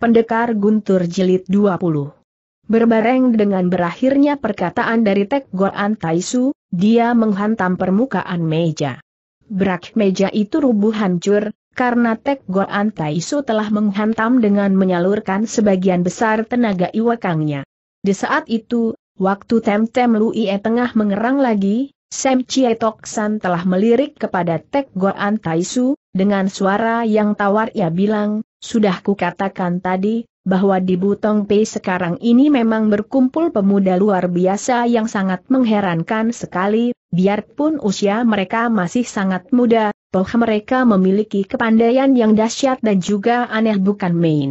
Pendekar Guntur Jilid 20 Berbareng dengan berakhirnya perkataan dari Tek Goan Taisu, dia menghantam permukaan meja. Brak meja itu rubuh hancur, karena Tek Goan Taisu telah menghantam dengan menyalurkan sebagian besar tenaga iwakangnya. Di saat itu, waktu Temtem Luie tengah mengerang lagi, Sam Tok San telah melirik kepada Tek Goan Taisu, dengan suara yang tawar ia bilang, sudah kukatakan tadi, bahwa di Butong Pei sekarang ini memang berkumpul pemuda luar biasa yang sangat mengherankan sekali, biarpun usia mereka masih sangat muda, toh mereka memiliki kepandaian yang dahsyat dan juga aneh bukan main.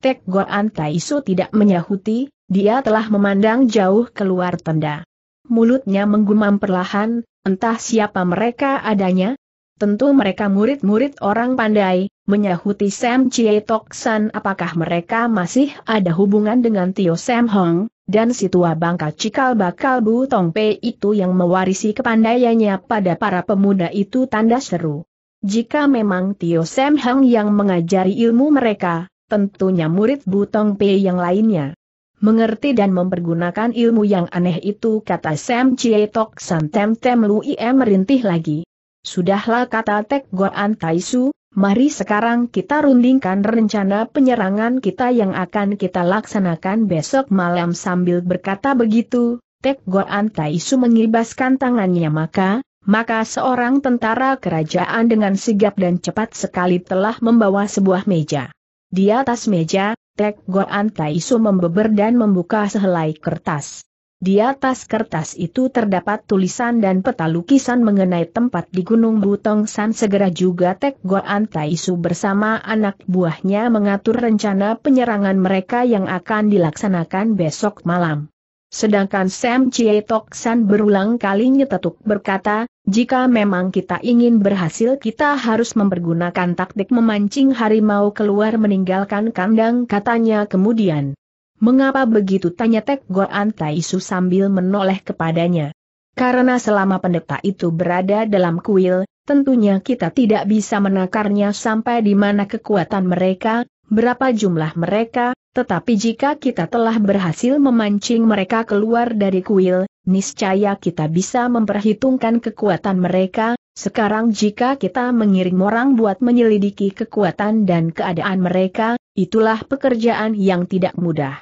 Tek Goan Taisu tidak menyahuti, dia telah memandang jauh keluar tenda. Mulutnya menggumam perlahan, entah siapa mereka adanya, Tentu mereka murid-murid orang pandai, menyahuti Sam Chie Tok San apakah mereka masih ada hubungan dengan Tio Sam Hong, dan si tua bangka cikal bakal Bu Tong Pei itu yang mewarisi kepandaiannya pada para pemuda itu tanda seru. Jika memang Tio Sam Hong yang mengajari ilmu mereka, tentunya murid Bu Tong Pei yang lainnya. Mengerti dan mempergunakan ilmu yang aneh itu kata Sam Chie Tok San Tem Tem Lu Ie merintih lagi. Sudahlah kata Tek Goan Taisu, mari sekarang kita rundingkan rencana penyerangan kita yang akan kita laksanakan besok malam sambil berkata begitu. Tek Goan Taisu mengibaskan tangannya maka, maka seorang tentara kerajaan dengan sigap dan cepat sekali telah membawa sebuah meja. Di atas meja, Tek Goan Taisu membeber dan membuka sehelai kertas. Di atas kertas itu terdapat tulisan dan peta lukisan mengenai tempat di Gunung Butong San segera juga Tek Goan Taisu bersama anak buahnya mengatur rencana penyerangan mereka yang akan dilaksanakan besok malam. Sedangkan Sam Chie Tok San berulang kali nyetetuk berkata, jika memang kita ingin berhasil kita harus mempergunakan taktik memancing harimau keluar meninggalkan kandang katanya kemudian. Mengapa begitu tanya Tek Goan Taisu sambil menoleh kepadanya. Karena selama pendeta itu berada dalam kuil, tentunya kita tidak bisa menakarnya sampai di mana kekuatan mereka, berapa jumlah mereka, tetapi jika kita telah berhasil memancing mereka keluar dari kuil, niscaya kita bisa memperhitungkan kekuatan mereka. Sekarang jika kita mengirim orang buat menyelidiki kekuatan dan keadaan mereka, itulah pekerjaan yang tidak mudah.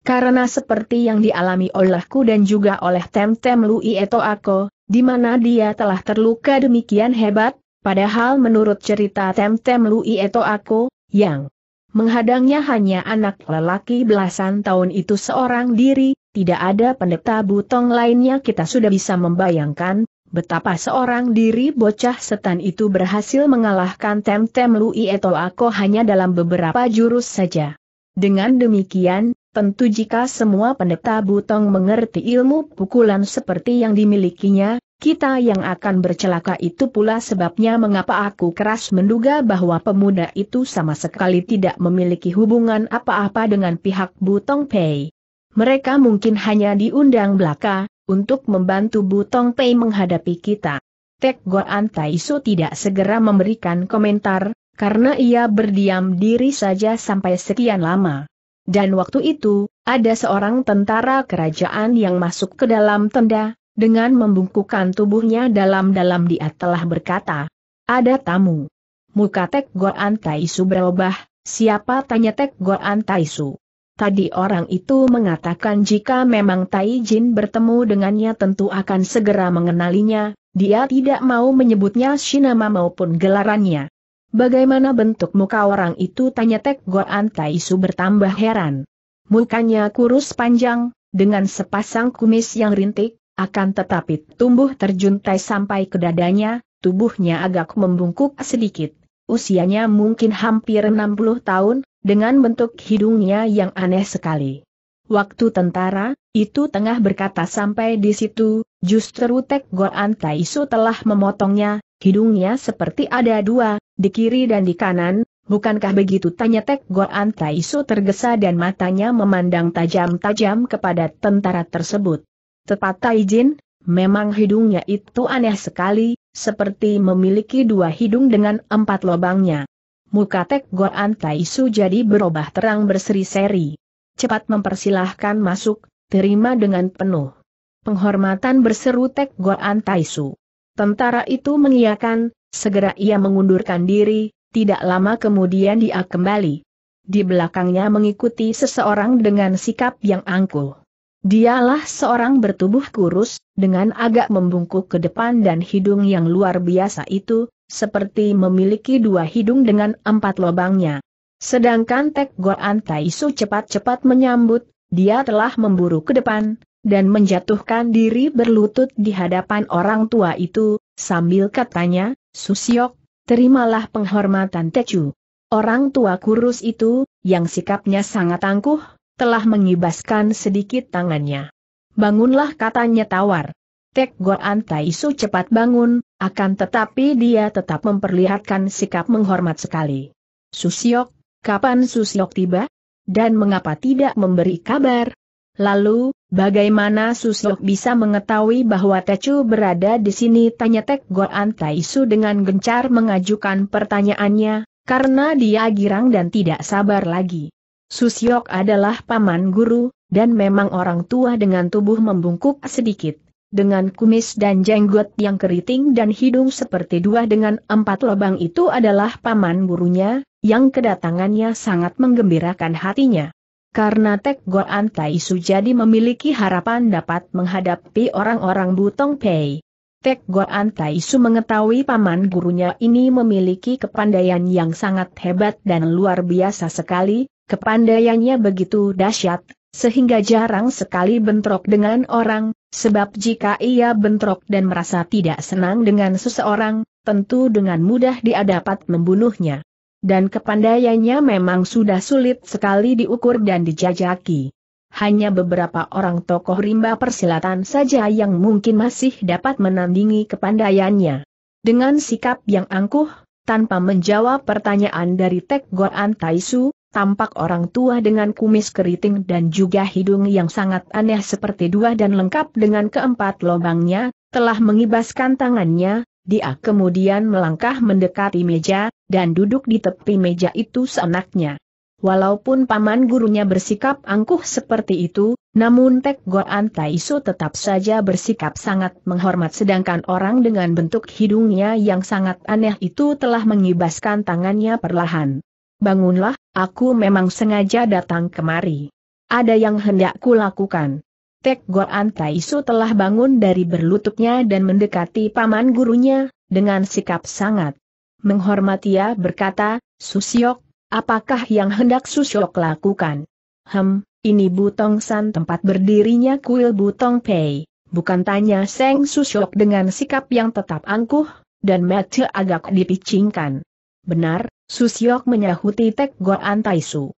Karena seperti yang dialami olehku dan juga oleh Temtem Lui Eto Ako, di mana dia telah terluka demikian hebat, padahal menurut cerita Temtem Lui Eto Ako, yang menghadangnya hanya anak lelaki belasan tahun itu seorang diri, tidak ada pendeta butong lainnya kita sudah bisa membayangkan, betapa seorang diri bocah setan itu berhasil mengalahkan Temtem Lui Eto Ako hanya dalam beberapa jurus saja. Dengan demikian, Tentu jika semua pendeta Butong mengerti ilmu pukulan seperti yang dimilikinya, kita yang akan bercelaka itu pula sebabnya mengapa aku keras menduga bahwa pemuda itu sama sekali tidak memiliki hubungan apa-apa dengan pihak Butong Pei. Mereka mungkin hanya diundang belaka, untuk membantu Butong Pei menghadapi kita. Tek Goan tidak segera memberikan komentar, karena ia berdiam diri saja sampai sekian lama. Dan waktu itu, ada seorang tentara kerajaan yang masuk ke dalam tenda, dengan membungkukkan tubuhnya dalam-dalam dia telah berkata, ada tamu. Muka Tek Goan Taisu berubah, siapa tanya Tek Goan Taisu? Tadi orang itu mengatakan jika memang Tai Jin bertemu dengannya tentu akan segera mengenalinya, dia tidak mau menyebutnya Shinama maupun gelarannya. Bagaimana bentuk muka orang itu tanya Tek Goan Taisu bertambah heran. Mukanya kurus panjang, dengan sepasang kumis yang rintik, akan tetapi tumbuh terjuntai sampai ke dadanya, tubuhnya agak membungkuk sedikit. Usianya mungkin hampir 60 tahun, dengan bentuk hidungnya yang aneh sekali. Waktu tentara, itu tengah berkata sampai di situ, justru Tek Goan Taisu telah memotongnya, Hidungnya seperti ada dua, di kiri dan di kanan, bukankah begitu tanya Tek Goan Taiso tergesa dan matanya memandang tajam-tajam kepada tentara tersebut. Tepat Taijin, memang hidungnya itu aneh sekali, seperti memiliki dua hidung dengan empat lobangnya. Muka Tek Goan Taisu jadi berubah terang berseri-seri. Cepat mempersilahkan masuk, terima dengan penuh. Penghormatan berseru Tek Goan Taisu. Tentara itu mengiakan, segera ia mengundurkan diri, tidak lama kemudian dia kembali. Di belakangnya mengikuti seseorang dengan sikap yang angkuh. Dialah seorang bertubuh kurus, dengan agak membungkuk ke depan dan hidung yang luar biasa itu, seperti memiliki dua hidung dengan empat lubangnya. Sedangkan Tek Goan Taisu cepat-cepat menyambut, dia telah memburu ke depan, dan menjatuhkan diri berlutut di hadapan orang tua itu, sambil katanya, Susiok, terimalah penghormatan Tecu. Orang tua kurus itu, yang sikapnya sangat angkuh, telah mengibaskan sedikit tangannya. Bangunlah katanya tawar. Tek Goan Taisu cepat bangun, akan tetapi dia tetap memperlihatkan sikap menghormat sekali. Susiok, kapan Susiok tiba? Dan mengapa tidak memberi kabar? Lalu, bagaimana Susok bisa mengetahui bahwa Tecu berada di sini? Tanya Tek Goan Taisu dengan gencar mengajukan pertanyaannya, karena dia girang dan tidak sabar lagi. Susyok adalah paman guru, dan memang orang tua dengan tubuh membungkuk sedikit, dengan kumis dan jenggot yang keriting dan hidung seperti dua dengan empat lubang itu adalah paman gurunya, yang kedatangannya sangat menggembirakan hatinya karena Tek Goan Tai Su jadi memiliki harapan dapat menghadapi orang-orang Butong Pei. Tek Goan Tai Su mengetahui paman gurunya ini memiliki kepandaian yang sangat hebat dan luar biasa sekali, kepandaiannya begitu dahsyat, sehingga jarang sekali bentrok dengan orang, sebab jika ia bentrok dan merasa tidak senang dengan seseorang, tentu dengan mudah dia dapat membunuhnya. Dan kepandaiannya memang sudah sulit sekali diukur dan dijajaki. Hanya beberapa orang tokoh rimba persilatan saja yang mungkin masih dapat menandingi kepandaiannya. Dengan sikap yang angkuh, tanpa menjawab pertanyaan dari Tek Goan Taisu, tampak orang tua dengan kumis keriting dan juga hidung yang sangat aneh seperti dua dan lengkap dengan keempat lobangnya, telah mengibaskan tangannya, dia kemudian melangkah mendekati meja, dan duduk di tepi meja itu seenaknya. Walaupun paman gurunya bersikap angkuh seperti itu, namun Tek Goan Taiso tetap saja bersikap sangat menghormat sedangkan orang dengan bentuk hidungnya yang sangat aneh itu telah mengibaskan tangannya perlahan. Bangunlah, aku memang sengaja datang kemari. Ada yang hendak kulakukan. Tek Goan Taiso telah bangun dari berlututnya dan mendekati paman gurunya, dengan sikap sangat menghormati ia berkata, Susiok, apakah yang hendak Susiok lakukan? Hem, ini Butong San tempat berdirinya kuil Butong Pei. Bukan tanya Seng Susiok dengan sikap yang tetap angkuh, dan mata agak dipicingkan. Benar, Susiok menyahuti Tek Goan Taisu.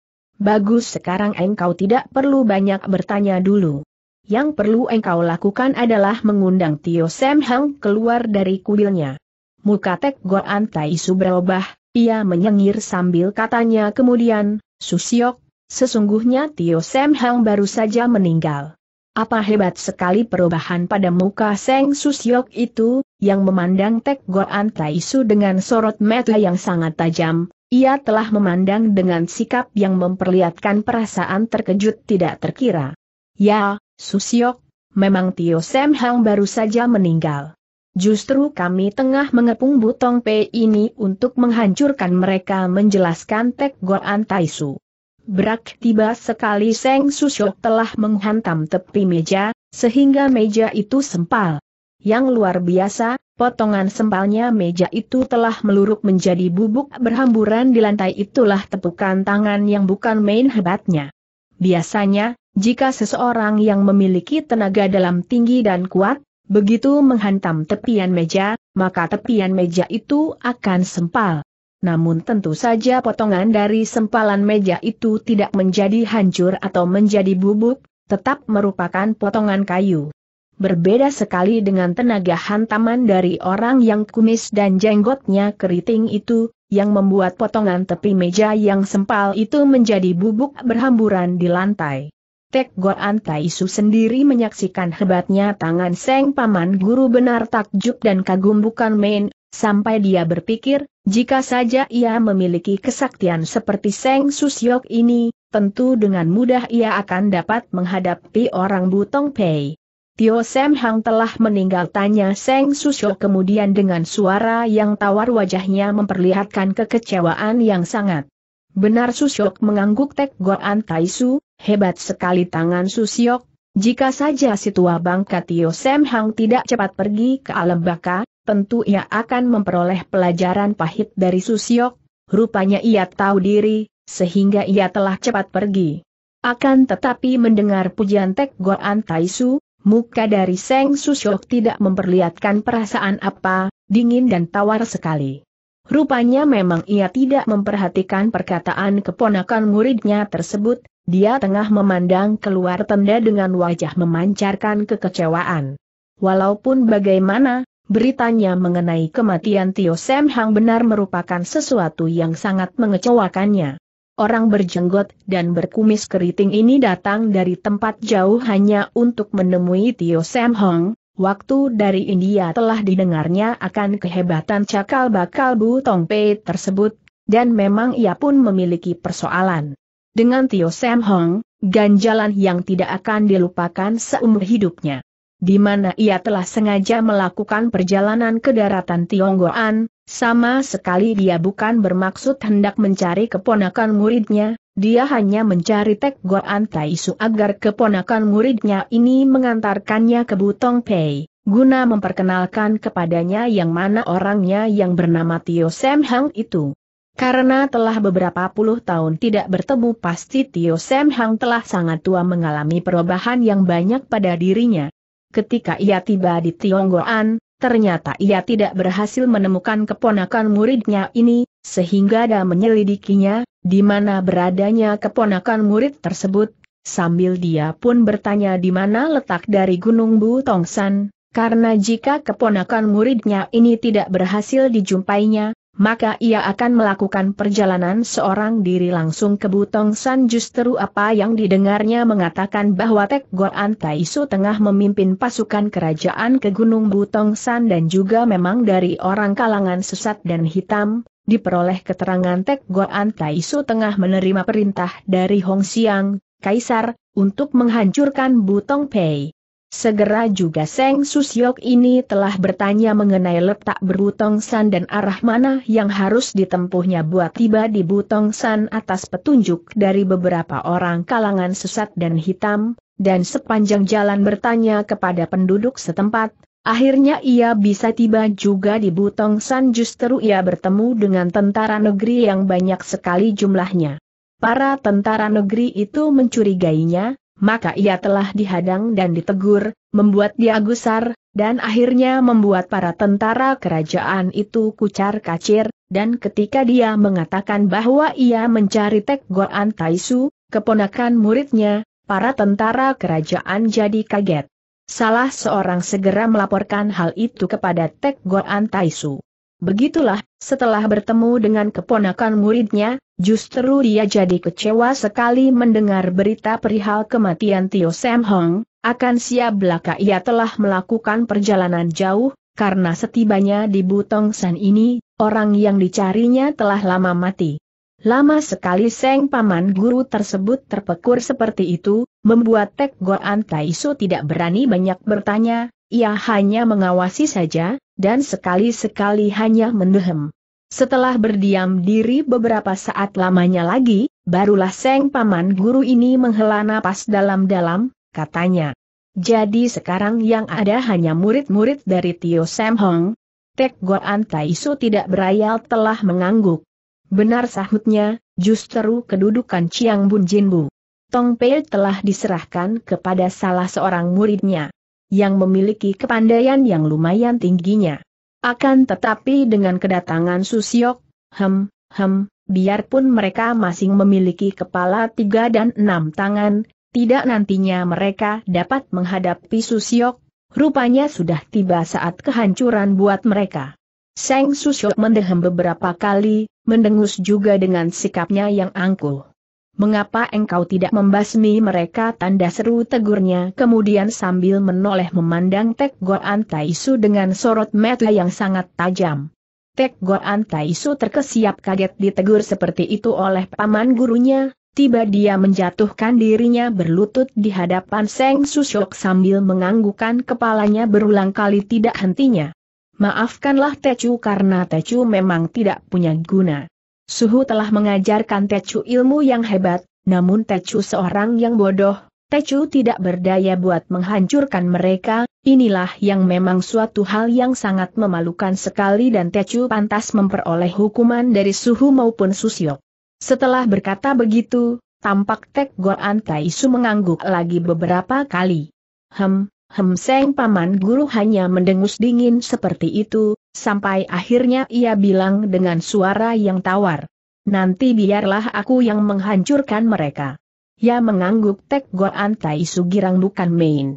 Bagus sekarang engkau tidak perlu banyak bertanya dulu. Yang perlu engkau lakukan adalah mengundang Tio Sam Hang keluar dari kuilnya muka Tek Goan Su berubah, ia menyengir sambil katanya kemudian, Susiok, sesungguhnya Tio Sem Hang baru saja meninggal. Apa hebat sekali perubahan pada muka Seng Susiok itu, yang memandang Tek Goan Su dengan sorot mata yang sangat tajam, ia telah memandang dengan sikap yang memperlihatkan perasaan terkejut tidak terkira. Ya, Susiok, memang Tio Sem Hang baru saja meninggal. Justru kami tengah mengepung Butong p ini untuk menghancurkan mereka menjelaskan Tek Goan Taisu. Berak tiba sekali Seng Susyok telah menghantam tepi meja, sehingga meja itu sempal. Yang luar biasa, potongan sempalnya meja itu telah meluruk menjadi bubuk berhamburan di lantai itulah tepukan tangan yang bukan main hebatnya. Biasanya, jika seseorang yang memiliki tenaga dalam tinggi dan kuat, Begitu menghantam tepian meja, maka tepian meja itu akan sempal. Namun tentu saja potongan dari sempalan meja itu tidak menjadi hancur atau menjadi bubuk, tetap merupakan potongan kayu. Berbeda sekali dengan tenaga hantaman dari orang yang kumis dan jenggotnya keriting itu, yang membuat potongan tepi meja yang sempal itu menjadi bubuk berhamburan di lantai. Tek Goan Taisu sendiri menyaksikan hebatnya tangan Seng Paman Guru benar takjub dan kagum bukan main, sampai dia berpikir, jika saja ia memiliki kesaktian seperti Seng Susyok ini, tentu dengan mudah ia akan dapat menghadapi orang Butong Pei. Tio Sam Hang telah meninggal tanya Seng Susyok kemudian dengan suara yang tawar wajahnya memperlihatkan kekecewaan yang sangat. Benar Susyok mengangguk Tek Goan Taisu, Hebat sekali tangan Susiok, jika saja si tua bangka Tio Sem Hang tidak cepat pergi ke alam baka, tentu ia akan memperoleh pelajaran pahit dari Susiok, rupanya ia tahu diri, sehingga ia telah cepat pergi. Akan tetapi mendengar pujian Tek Goan Taisu, muka dari Seng Susiok tidak memperlihatkan perasaan apa, dingin dan tawar sekali. Rupanya memang ia tidak memperhatikan perkataan keponakan muridnya tersebut, dia tengah memandang keluar tenda dengan wajah memancarkan kekecewaan. Walaupun bagaimana, beritanya mengenai kematian Tio Sam Hang benar merupakan sesuatu yang sangat mengecewakannya. Orang berjenggot dan berkumis keriting ini datang dari tempat jauh hanya untuk menemui Tio Sam Hong. Waktu dari India telah didengarnya akan kehebatan cakal bakal Bu Tong Pei tersebut, dan memang ia pun memiliki persoalan. Dengan Tio Sam Hong, ganjalan yang tidak akan dilupakan seumur hidupnya. Di mana ia telah sengaja melakukan perjalanan ke daratan Tionggoan, sama sekali dia bukan bermaksud hendak mencari keponakan muridnya, dia hanya mencari Tek Goan Taisu agar keponakan muridnya ini mengantarkannya ke Butong Pei, guna memperkenalkan kepadanya yang mana orangnya yang bernama Tio Sam Hang itu. Karena telah beberapa puluh tahun tidak bertemu pasti Tio Sam Hang telah sangat tua mengalami perubahan yang banyak pada dirinya. Ketika ia tiba di Tionggoan, ternyata ia tidak berhasil menemukan keponakan muridnya ini, sehingga dia menyelidikinya, di mana beradanya keponakan murid tersebut, sambil dia pun bertanya di mana letak dari Gunung Bu Tongsan, karena jika keponakan muridnya ini tidak berhasil dijumpainya, maka ia akan melakukan perjalanan seorang diri langsung ke Butong San justru apa yang didengarnya mengatakan bahwa Tek Goan Taisu tengah memimpin pasukan kerajaan ke Gunung Butong San dan juga memang dari orang kalangan sesat dan hitam, diperoleh keterangan Tek Goan Taisu tengah menerima perintah dari Hong Xiang, Kaisar, untuk menghancurkan Butong Pei. Segera juga Seng Susyok ini telah bertanya mengenai letak berutong san dan arah mana yang harus ditempuhnya buat tiba di butong san atas petunjuk dari beberapa orang kalangan sesat dan hitam, dan sepanjang jalan bertanya kepada penduduk setempat, akhirnya ia bisa tiba juga di butong san justru ia bertemu dengan tentara negeri yang banyak sekali jumlahnya. Para tentara negeri itu mencurigainya, maka ia telah dihadang dan ditegur, membuat dia gusar, dan akhirnya membuat para tentara kerajaan itu kucar kacir, dan ketika dia mengatakan bahwa ia mencari Tek Goan Taisu, keponakan muridnya, para tentara kerajaan jadi kaget. Salah seorang segera melaporkan hal itu kepada Tek Goan Taisu. Begitulah, setelah bertemu dengan keponakan muridnya, justru dia jadi kecewa sekali mendengar berita perihal kematian Tio Sam Hong, akan siap belaka ia telah melakukan perjalanan jauh, karena setibanya di Butong San ini, orang yang dicarinya telah lama mati. Lama sekali Seng Paman Guru tersebut terpekur seperti itu, membuat Tek Goan Taisu tidak berani banyak bertanya, ia hanya mengawasi saja, dan sekali-sekali hanya mendehem. Setelah berdiam diri beberapa saat lamanya lagi, barulah Seng Paman Guru ini menghela napas dalam-dalam, katanya. Jadi sekarang yang ada hanya murid-murid dari Tio Sam Hong. Tek Goan Taisu tidak berayal telah mengangguk. Benar sahutnya, justru kedudukan Chiang Bun Jin Bu. Tong Pei telah diserahkan kepada salah seorang muridnya yang memiliki kepandaian yang lumayan tingginya. Akan tetapi dengan kedatangan Susiok, hem, hem, biarpun mereka masing memiliki kepala tiga dan enam tangan, tidak nantinya mereka dapat menghadapi Susiok, rupanya sudah tiba saat kehancuran buat mereka. Seng Susiok mendehem beberapa kali, mendengus juga dengan sikapnya yang angkuh. Mengapa engkau tidak membasmi mereka tanda seru tegurnya kemudian sambil menoleh memandang Tek Goan Taisu dengan sorot mata yang sangat tajam. Tek Goan Taisu terkesiap kaget ditegur seperti itu oleh paman gurunya, tiba dia menjatuhkan dirinya berlutut di hadapan Seng Susyok sambil menganggukkan kepalanya berulang kali tidak hentinya. Maafkanlah Tecu karena Tecu memang tidak punya guna. Suhu telah mengajarkan Tecu ilmu yang hebat, namun Tecu seorang yang bodoh, Tecu tidak berdaya buat menghancurkan mereka, inilah yang memang suatu hal yang sangat memalukan sekali dan Tecu pantas memperoleh hukuman dari Suhu maupun Susyok. Setelah berkata begitu, tampak Tek Goan Taisu mengangguk lagi beberapa kali. Hem, Hem Seng Paman Guru hanya mendengus dingin seperti itu, Sampai akhirnya ia bilang dengan suara yang tawar. Nanti biarlah aku yang menghancurkan mereka. Ya mengangguk tek goan tai sugirang bukan main.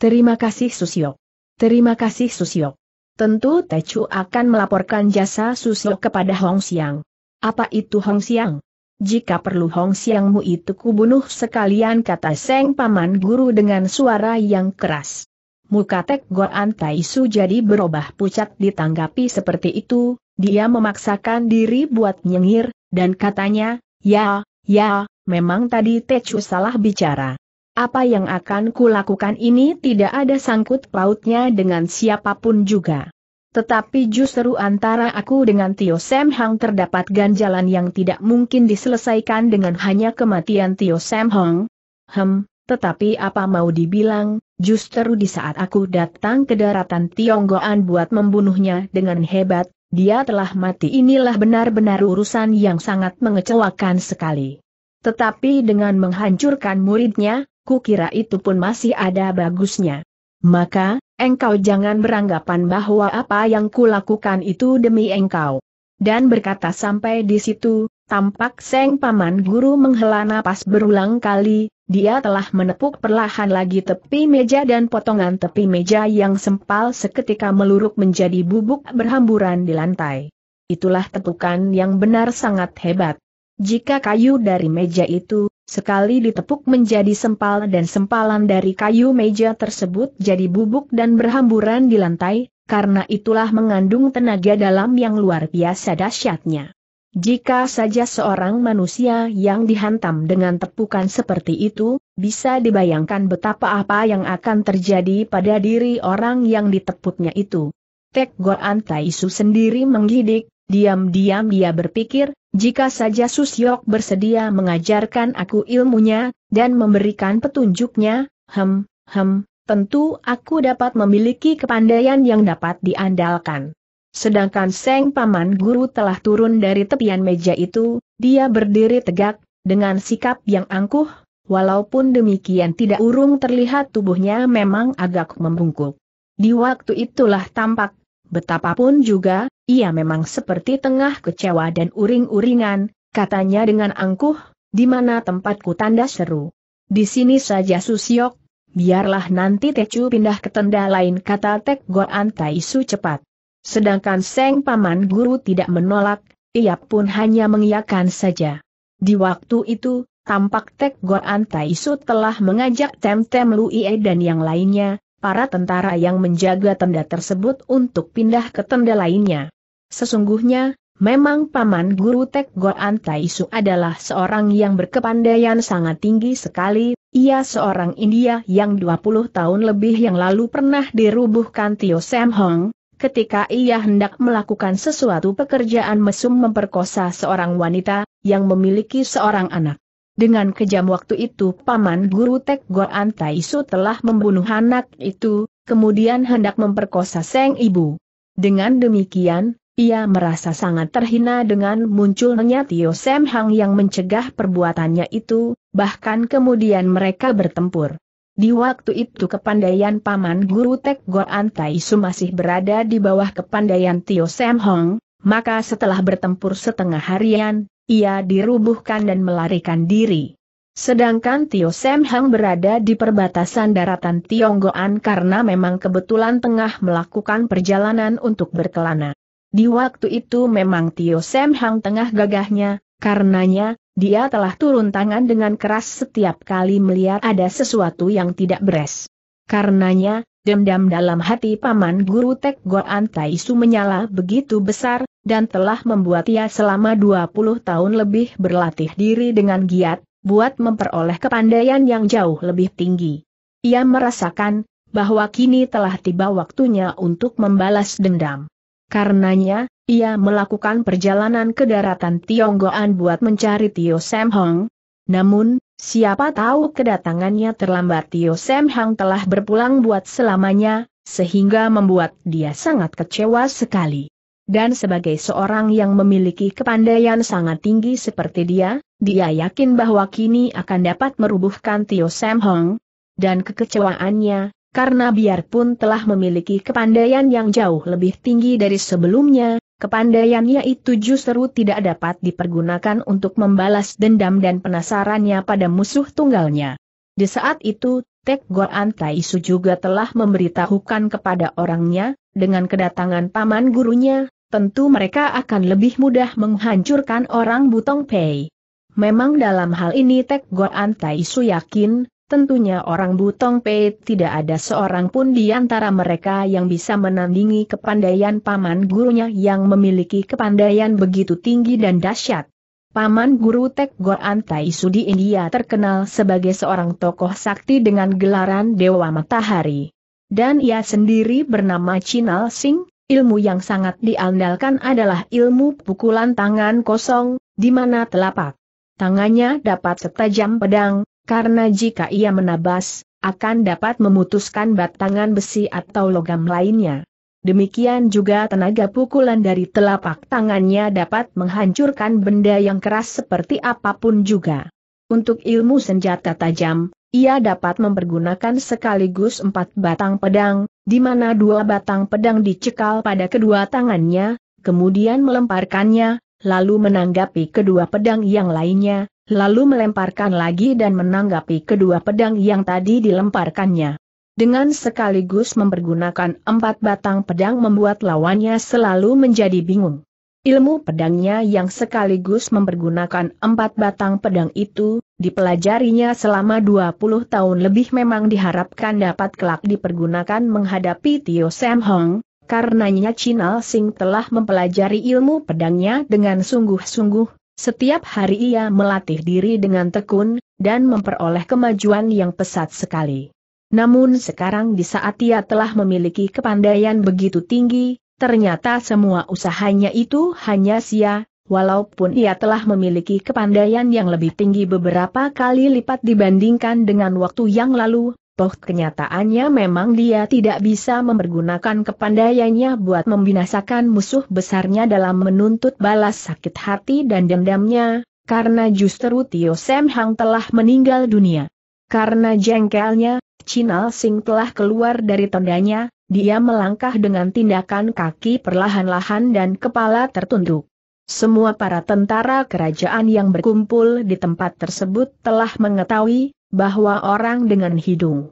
Terima kasih Susio. Terima kasih Susio. Tentu Tecu akan melaporkan jasa Susio kepada Hong Xiang. Apa itu Hong Xiang? jika perlu Hong Xiangmu itu kubunuh sekalian kata Seng Paman Guru dengan suara yang keras. Muka Tek Goan Taisu jadi berubah pucat ditanggapi seperti itu, dia memaksakan diri buat nyengir, dan katanya, ya, ya, memang tadi Tecu salah bicara. Apa yang akan kulakukan ini tidak ada sangkut pautnya dengan siapapun juga. Tetapi justru antara aku dengan Tio Sam Hang terdapat ganjalan yang tidak mungkin diselesaikan dengan hanya kematian Tio Sam Hang. Hem, tetapi apa mau dibilang, justru di saat aku datang ke daratan Tionggoan buat membunuhnya dengan hebat, dia telah mati inilah benar-benar urusan yang sangat mengecewakan sekali. Tetapi dengan menghancurkan muridnya, kukira itu pun masih ada bagusnya. Maka, engkau jangan beranggapan bahwa apa yang kulakukan itu demi engkau. Dan berkata sampai di situ, tampak Seng Paman Guru menghela napas berulang kali, dia telah menepuk perlahan lagi tepi meja dan potongan tepi meja yang sempal seketika meluruk menjadi bubuk berhamburan di lantai. Itulah tepukan yang benar sangat hebat. Jika kayu dari meja itu, sekali ditepuk menjadi sempal dan sempalan dari kayu meja tersebut jadi bubuk dan berhamburan di lantai, karena itulah mengandung tenaga dalam yang luar biasa dahsyatnya. Jika saja seorang manusia yang dihantam dengan tepukan seperti itu, bisa dibayangkan betapa apa yang akan terjadi pada diri orang yang ditepuknya itu. Tek Antai Su sendiri menggidik, diam-diam dia berpikir, jika saja Susyok bersedia mengajarkan aku ilmunya, dan memberikan petunjuknya, hem, hem, tentu aku dapat memiliki kepandaian yang dapat diandalkan. Sedangkan Seng Paman Guru telah turun dari tepian meja itu, dia berdiri tegak, dengan sikap yang angkuh, walaupun demikian tidak urung terlihat tubuhnya memang agak membungkuk. Di waktu itulah tampak, betapapun juga, ia memang seperti tengah kecewa dan uring-uringan, katanya dengan angkuh, di mana tempatku tanda seru. Di sini saja Susiok, biarlah nanti Tecu pindah ke tenda lain kata Tek Goan Taisu cepat. Sedangkan Seng Paman Guru tidak menolak, ia pun hanya mengiyakan saja. Di waktu itu, tampak Tek Goan Taisu telah mengajak Tem Tem Luie dan yang lainnya, para tentara yang menjaga tenda tersebut untuk pindah ke tenda lainnya. Sesungguhnya, memang Paman Guru Tek Goan Taisu adalah seorang yang berkepandaian sangat tinggi sekali, ia seorang India yang 20 tahun lebih yang lalu pernah dirubuhkan Tio Sam Hong, ketika ia hendak melakukan sesuatu pekerjaan mesum memperkosa seorang wanita, yang memiliki seorang anak. Dengan kejam waktu itu paman guru Tek Goan Taisu telah membunuh anak itu, kemudian hendak memperkosa Seng Ibu. Dengan demikian, ia merasa sangat terhina dengan munculnya Tio Sam Hang yang mencegah perbuatannya itu, bahkan kemudian mereka bertempur. Di waktu itu kepandaian Paman Guru Tek Goan masih berada di bawah kepandaian Tio Sam Hong, maka setelah bertempur setengah harian, ia dirubuhkan dan melarikan diri. Sedangkan Tio Sam Hong berada di perbatasan daratan Tionggoan karena memang kebetulan tengah melakukan perjalanan untuk berkelana. Di waktu itu memang Tio Sam Hong tengah gagahnya, karenanya, dia telah turun tangan dengan keras setiap kali melihat ada sesuatu yang tidak beres. Karenanya, Dendam dalam hati paman guru Tek Goan Taisu menyala begitu besar, dan telah membuat ia selama 20 tahun lebih berlatih diri dengan giat, buat memperoleh kepandaian yang jauh lebih tinggi. Ia merasakan, bahwa kini telah tiba waktunya untuk membalas dendam. Karenanya, ia melakukan perjalanan ke daratan Tionggoan buat mencari Tio Sam Hong. Namun, siapa tahu kedatangannya terlambat Tio Sam Hong telah berpulang buat selamanya, sehingga membuat dia sangat kecewa sekali. Dan sebagai seorang yang memiliki kepandaian sangat tinggi seperti dia, dia yakin bahwa kini akan dapat merubuhkan Tio Sam Hong. Dan kekecewaannya, karena biarpun telah memiliki kepandaian yang jauh lebih tinggi dari sebelumnya, Kepandaiannya itu justru tidak dapat dipergunakan untuk membalas dendam dan penasarannya pada musuh tunggalnya. Di saat itu, Tek Goan Taisu juga telah memberitahukan kepada orangnya, dengan kedatangan paman gurunya, tentu mereka akan lebih mudah menghancurkan orang Butong Pei. Memang dalam hal ini Tek Goan Taisu yakin, Tentunya orang Butong Pei tidak ada seorang pun di antara mereka yang bisa menandingi kepandaian paman gurunya yang memiliki kepandaian begitu tinggi dan dahsyat. Paman Guru Tek Goan Tai India terkenal sebagai seorang tokoh sakti dengan gelaran Dewa Matahari. Dan ia sendiri bernama Chinal Singh, ilmu yang sangat diandalkan adalah ilmu pukulan tangan kosong, di mana telapak tangannya dapat setajam pedang, karena jika ia menabas, akan dapat memutuskan batangan besi atau logam lainnya. Demikian juga tenaga pukulan dari telapak tangannya dapat menghancurkan benda yang keras seperti apapun juga. Untuk ilmu senjata tajam, ia dapat mempergunakan sekaligus empat batang pedang, di mana dua batang pedang dicekal pada kedua tangannya, kemudian melemparkannya, lalu menanggapi kedua pedang yang lainnya, lalu melemparkan lagi dan menanggapi kedua pedang yang tadi dilemparkannya. Dengan sekaligus mempergunakan empat batang pedang membuat lawannya selalu menjadi bingung. Ilmu pedangnya yang sekaligus mempergunakan empat batang pedang itu, dipelajarinya selama 20 tahun lebih memang diharapkan dapat kelak dipergunakan menghadapi Tio Sam Hong, karenanya Chinal Singh telah mempelajari ilmu pedangnya dengan sungguh-sungguh, setiap hari ia melatih diri dengan tekun, dan memperoleh kemajuan yang pesat sekali. Namun sekarang di saat ia telah memiliki kepandaian begitu tinggi, ternyata semua usahanya itu hanya sia, walaupun ia telah memiliki kepandaian yang lebih tinggi beberapa kali lipat dibandingkan dengan waktu yang lalu, Toh kenyataannya memang dia tidak bisa mempergunakan kepandaiannya buat membinasakan musuh besarnya dalam menuntut balas sakit hati dan dendamnya, karena justru Tio Sam Hang telah meninggal dunia. Karena jengkelnya, Chinal Sing telah keluar dari tendanya, dia melangkah dengan tindakan kaki perlahan-lahan dan kepala tertunduk. Semua para tentara kerajaan yang berkumpul di tempat tersebut telah mengetahui bahwa orang dengan hidung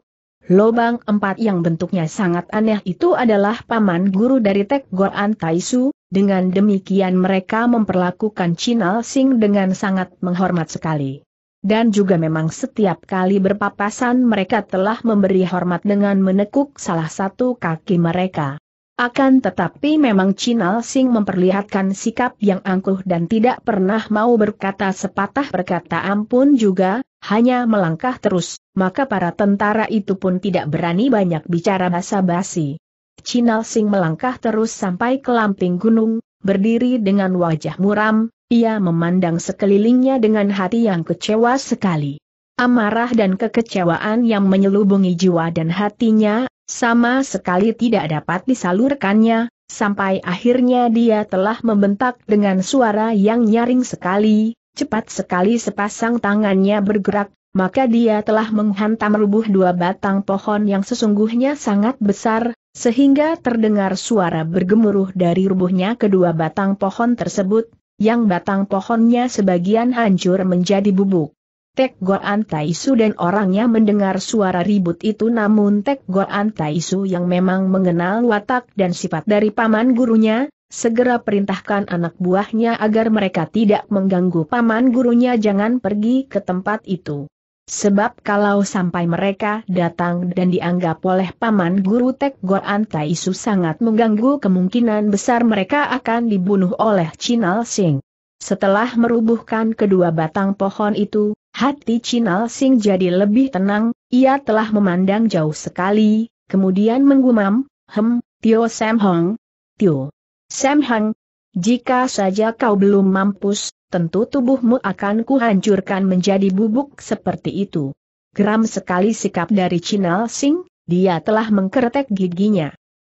lobang empat yang bentuknya sangat aneh itu adalah paman guru dari Tek Goan Taisu, dengan demikian mereka memperlakukan Chinal Sing dengan sangat menghormat sekali. Dan juga memang setiap kali berpapasan mereka telah memberi hormat dengan menekuk salah satu kaki mereka. Akan tetapi memang Chinal Sing memperlihatkan sikap yang angkuh dan tidak pernah mau berkata sepatah perkataan ampun juga, hanya melangkah terus, maka para tentara itu pun tidak berani banyak bicara basa-basi. Chinal Sing melangkah terus sampai ke lamping gunung, berdiri dengan wajah muram, ia memandang sekelilingnya dengan hati yang kecewa sekali. Amarah dan kekecewaan yang menyelubungi jiwa dan hatinya sama sekali tidak dapat disalurkannya, sampai akhirnya dia telah membentak dengan suara yang nyaring sekali, cepat sekali sepasang tangannya bergerak, maka dia telah menghantam rubuh dua batang pohon yang sesungguhnya sangat besar, sehingga terdengar suara bergemuruh dari rubuhnya kedua batang pohon tersebut, yang batang pohonnya sebagian hancur menjadi bubuk. Tek Goan Taisu dan orangnya mendengar suara ribut itu namun Tek Goan Taisu yang memang mengenal watak dan sifat dari paman gurunya, segera perintahkan anak buahnya agar mereka tidak mengganggu paman gurunya jangan pergi ke tempat itu. Sebab kalau sampai mereka datang dan dianggap oleh paman guru Tek Goan Taisu sangat mengganggu kemungkinan besar mereka akan dibunuh oleh Chinal Singh. Setelah merubuhkan kedua batang pohon itu, Hati Chinal Sing jadi lebih tenang, ia telah memandang jauh sekali, kemudian menggumam, Hem, Tio Sam Hong. Tio Sam Hong, jika saja kau belum mampus, tentu tubuhmu akan kuhancurkan menjadi bubuk seperti itu. Geram sekali sikap dari Chinal Sing, dia telah mengkeretek giginya.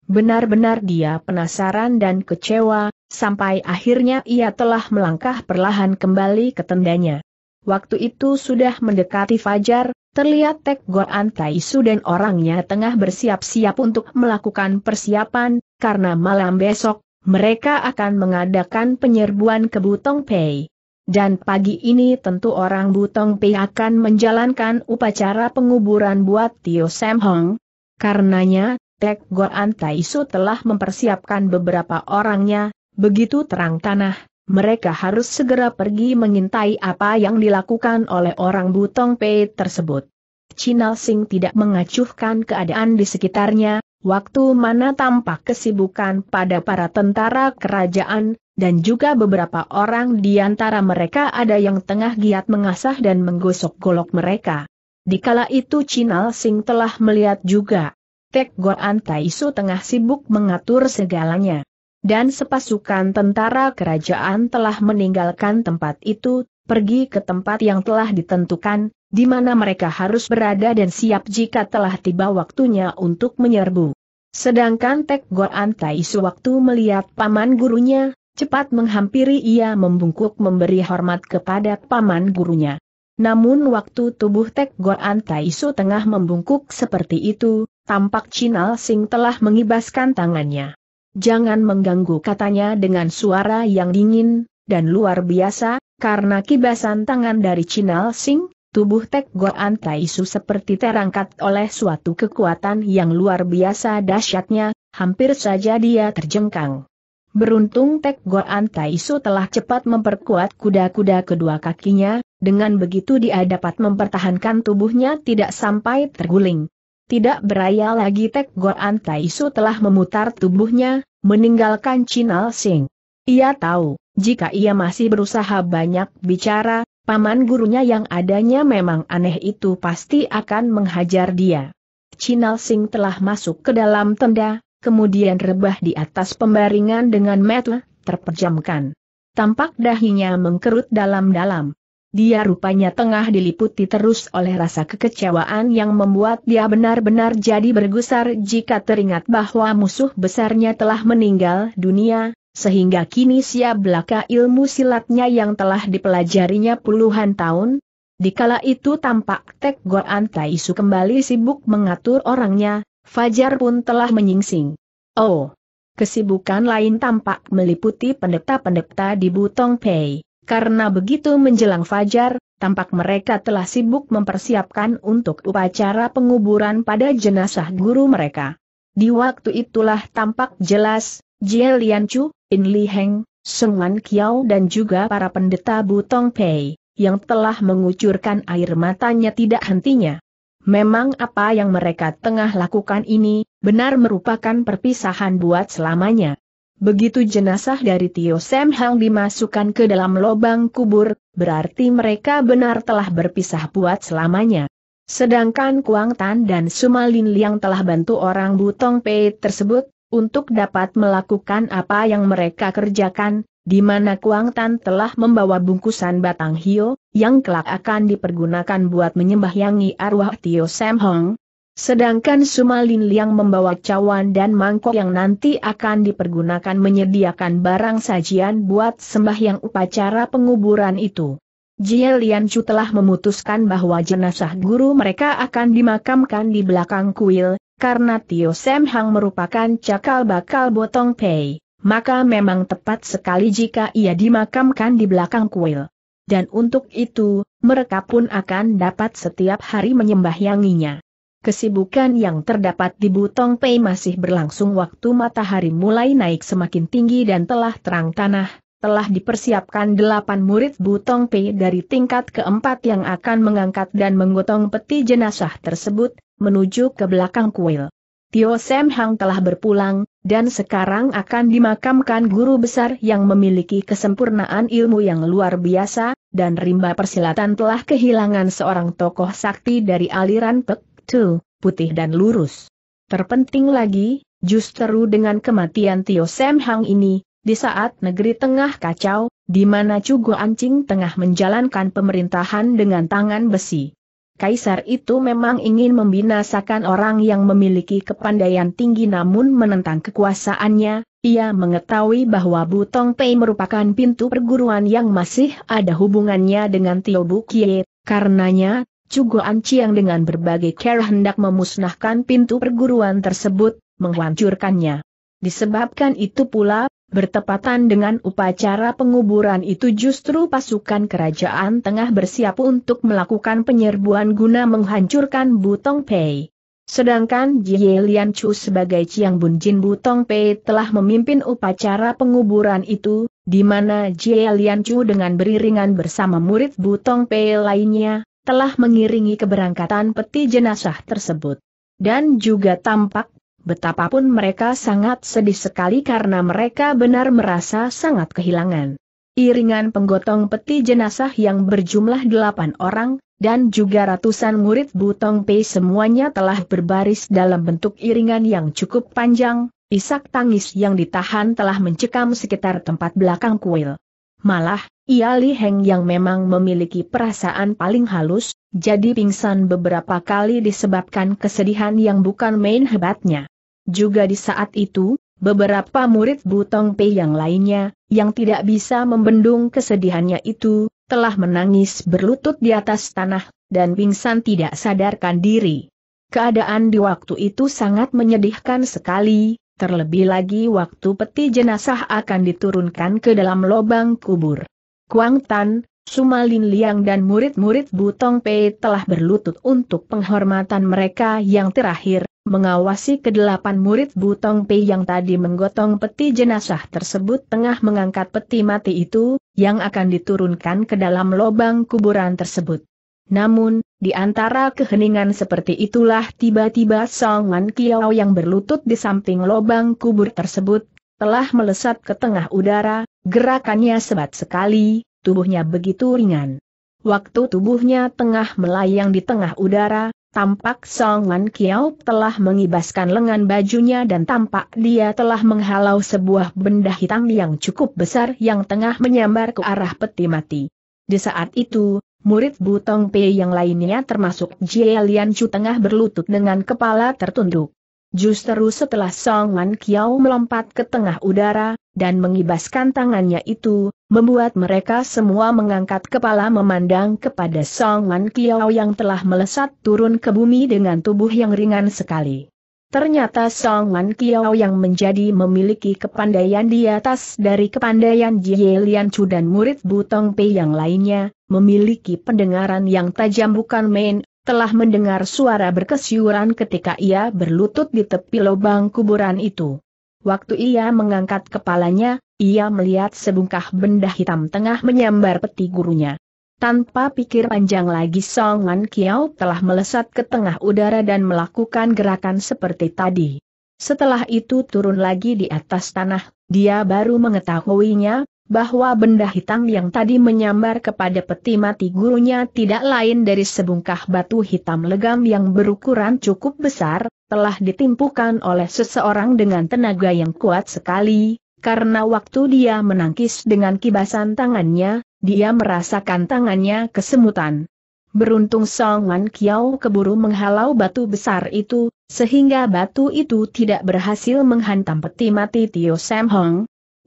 Benar-benar dia penasaran dan kecewa, sampai akhirnya ia telah melangkah perlahan kembali ke tendanya. Waktu itu sudah mendekati fajar, terlihat Tek Goan Taisu dan orangnya tengah bersiap-siap untuk melakukan persiapan, karena malam besok, mereka akan mengadakan penyerbuan ke Butong Pei. Dan pagi ini tentu orang Butong Pei akan menjalankan upacara penguburan buat Tio Sam Hong. Karenanya, Tek Goan Taisu telah mempersiapkan beberapa orangnya, begitu terang tanah, mereka harus segera pergi mengintai apa yang dilakukan oleh orang Butong Pei tersebut. Chinal Sing tidak mengacuhkan keadaan di sekitarnya, waktu mana tampak kesibukan pada para tentara kerajaan, dan juga beberapa orang di antara mereka ada yang tengah giat mengasah dan menggosok golok mereka. Di kala itu Chinal Sing telah melihat juga. Tek Goan Taisu tengah sibuk mengatur segalanya dan sepasukan tentara kerajaan telah meninggalkan tempat itu, pergi ke tempat yang telah ditentukan, di mana mereka harus berada dan siap jika telah tiba waktunya untuk menyerbu. Sedangkan Tek Goan Tai sewaktu melihat paman gurunya, cepat menghampiri ia membungkuk memberi hormat kepada paman gurunya. Namun waktu tubuh Tek Goan Taisu tengah membungkuk seperti itu, tampak Chinal Sing telah mengibaskan tangannya jangan mengganggu katanya dengan suara yang dingin, dan luar biasa, karena kibasan tangan dari Chinal Sing, tubuh Tek Goan Taisu seperti terangkat oleh suatu kekuatan yang luar biasa dahsyatnya, hampir saja dia terjengkang. Beruntung Tek Goan Taisu telah cepat memperkuat kuda-kuda kedua kakinya, dengan begitu dia dapat mempertahankan tubuhnya tidak sampai terguling. Tidak beraya lagi Tek Goan Taisu telah memutar tubuhnya, meninggalkan Chinal Sing. Ia tahu, jika ia masih berusaha banyak bicara, paman gurunya yang adanya memang aneh itu pasti akan menghajar dia. Chinal Sing telah masuk ke dalam tenda, kemudian rebah di atas pembaringan dengan metel, terperjamkan. Tampak dahinya mengkerut dalam-dalam, dia rupanya tengah diliputi terus oleh rasa kekecewaan yang membuat dia benar-benar jadi bergusar jika teringat bahwa musuh besarnya telah meninggal dunia, sehingga kini sia belaka ilmu silatnya yang telah dipelajarinya puluhan tahun, Di kala itu tampak Tek Goan Taisu kembali sibuk mengatur orangnya, Fajar pun telah menyingsing. Oh! Kesibukan lain tampak meliputi pendeta-pendeta di Butong Pei. Karena begitu menjelang fajar, tampak mereka telah sibuk mempersiapkan untuk upacara penguburan pada jenazah guru mereka. Di waktu itulah tampak jelas, Jie Lian Chu, In Li Heng, Sung Wan Kiao dan juga para pendeta Butong Pei, yang telah mengucurkan air matanya tidak hentinya. Memang apa yang mereka tengah lakukan ini, benar merupakan perpisahan buat selamanya. Begitu jenazah dari Tio Sam Hang dimasukkan ke dalam lubang kubur, berarti mereka benar telah berpisah buat selamanya. Sedangkan Kuang Tan dan Sumalin Liang telah bantu orang Butong Pei tersebut, untuk dapat melakukan apa yang mereka kerjakan, di mana Kuang Tan telah membawa bungkusan batang hio, yang kelak akan dipergunakan buat menyembah arwah Tio Sam Hong, Sedangkan Sumalin Liang membawa cawan dan mangkok yang nanti akan dipergunakan menyediakan barang sajian buat sembahyang upacara penguburan itu. Jie Lian Chu telah memutuskan bahwa jenazah guru mereka akan dimakamkan di belakang kuil, karena Tio Sam Hang merupakan cakal bakal botong pei, maka memang tepat sekali jika ia dimakamkan di belakang kuil. Dan untuk itu, mereka pun akan dapat setiap hari menyembahyanginya. Kesibukan yang terdapat di Butong Pei masih berlangsung waktu matahari mulai naik semakin tinggi dan telah terang tanah, telah dipersiapkan delapan murid Butong Pei dari tingkat keempat yang akan mengangkat dan menggotong peti jenazah tersebut, menuju ke belakang kuil. Tio Sam Hang telah berpulang, dan sekarang akan dimakamkan guru besar yang memiliki kesempurnaan ilmu yang luar biasa, dan rimba persilatan telah kehilangan seorang tokoh sakti dari aliran Pek itu, putih dan lurus. Terpenting lagi, justru dengan kematian Tio Sam Hang ini, di saat negeri tengah kacau, di mana Cugo Ancing tengah menjalankan pemerintahan dengan tangan besi. Kaisar itu memang ingin membinasakan orang yang memiliki kepandaian tinggi namun menentang kekuasaannya, ia mengetahui bahwa Butong Pei merupakan pintu perguruan yang masih ada hubungannya dengan Tio Bukie, karenanya Cugo Anciang dengan berbagai cara hendak memusnahkan pintu perguruan tersebut, menghancurkannya. Disebabkan itu pula, bertepatan dengan upacara penguburan itu justru pasukan kerajaan tengah bersiap untuk melakukan penyerbuan guna menghancurkan Butong Pei. Sedangkan Jie Lian Chu sebagai Chiang Bun Jin Butong Pei telah memimpin upacara penguburan itu, di mana Jie Lian Chu dengan beriringan bersama murid Butong Pei lainnya, telah mengiringi keberangkatan peti jenazah tersebut. Dan juga tampak, betapapun mereka sangat sedih sekali karena mereka benar merasa sangat kehilangan. Iringan penggotong peti jenazah yang berjumlah delapan orang, dan juga ratusan murid Butong Pei semuanya telah berbaris dalam bentuk iringan yang cukup panjang, isak tangis yang ditahan telah mencekam sekitar tempat belakang kuil. Malah, Ia Li Heng yang memang memiliki perasaan paling halus, jadi pingsan beberapa kali disebabkan kesedihan yang bukan main hebatnya. Juga di saat itu, beberapa murid Butong Pei yang lainnya, yang tidak bisa membendung kesedihannya itu, telah menangis berlutut di atas tanah, dan pingsan tidak sadarkan diri. Keadaan di waktu itu sangat menyedihkan sekali, Terlebih lagi waktu peti jenazah akan diturunkan ke dalam lubang kubur. Kuang Tan, Sumalin Liang dan murid-murid Butong Pei telah berlutut untuk penghormatan mereka yang terakhir, mengawasi kedelapan murid Butong Pei yang tadi menggotong peti jenazah tersebut tengah mengangkat peti mati itu, yang akan diturunkan ke dalam lubang kuburan tersebut. Namun, di antara keheningan seperti itulah tiba-tiba Song Songan Kiao yang berlutut di samping lobang kubur tersebut, telah melesat ke tengah udara, gerakannya sebat sekali, tubuhnya begitu ringan. Waktu tubuhnya tengah melayang di tengah udara, tampak Song Songan Kiao telah mengibaskan lengan bajunya dan tampak dia telah menghalau sebuah benda hitam yang cukup besar yang tengah menyambar ke arah peti mati. Di saat itu, murid Butong Pei yang lainnya termasuk Jie Lian Chu tengah berlutut dengan kepala tertunduk. Justru setelah Song Wan Kiao melompat ke tengah udara, dan mengibaskan tangannya itu, membuat mereka semua mengangkat kepala memandang kepada Song Wan Kiao yang telah melesat turun ke bumi dengan tubuh yang ringan sekali. Ternyata Song Wan Kiao yang menjadi memiliki kepandaian di atas dari kepandaian Jie Lian Chu dan murid Butong Pei yang lainnya, memiliki pendengaran yang tajam bukan main, telah mendengar suara berkesiuran ketika ia berlutut di tepi lubang kuburan itu. Waktu ia mengangkat kepalanya, ia melihat sebungkah benda hitam tengah menyambar peti gurunya. Tanpa pikir panjang lagi Songan Kiao telah melesat ke tengah udara dan melakukan gerakan seperti tadi. Setelah itu turun lagi di atas tanah, dia baru mengetahuinya, bahwa benda hitam yang tadi menyambar kepada peti mati gurunya tidak lain dari sebungkah batu hitam legam yang berukuran cukup besar, telah ditimpukan oleh seseorang dengan tenaga yang kuat sekali, karena waktu dia menangkis dengan kibasan tangannya, dia merasakan tangannya kesemutan. Beruntung Song Wan Kiao keburu menghalau batu besar itu, sehingga batu itu tidak berhasil menghantam peti mati Tio Sam Hong.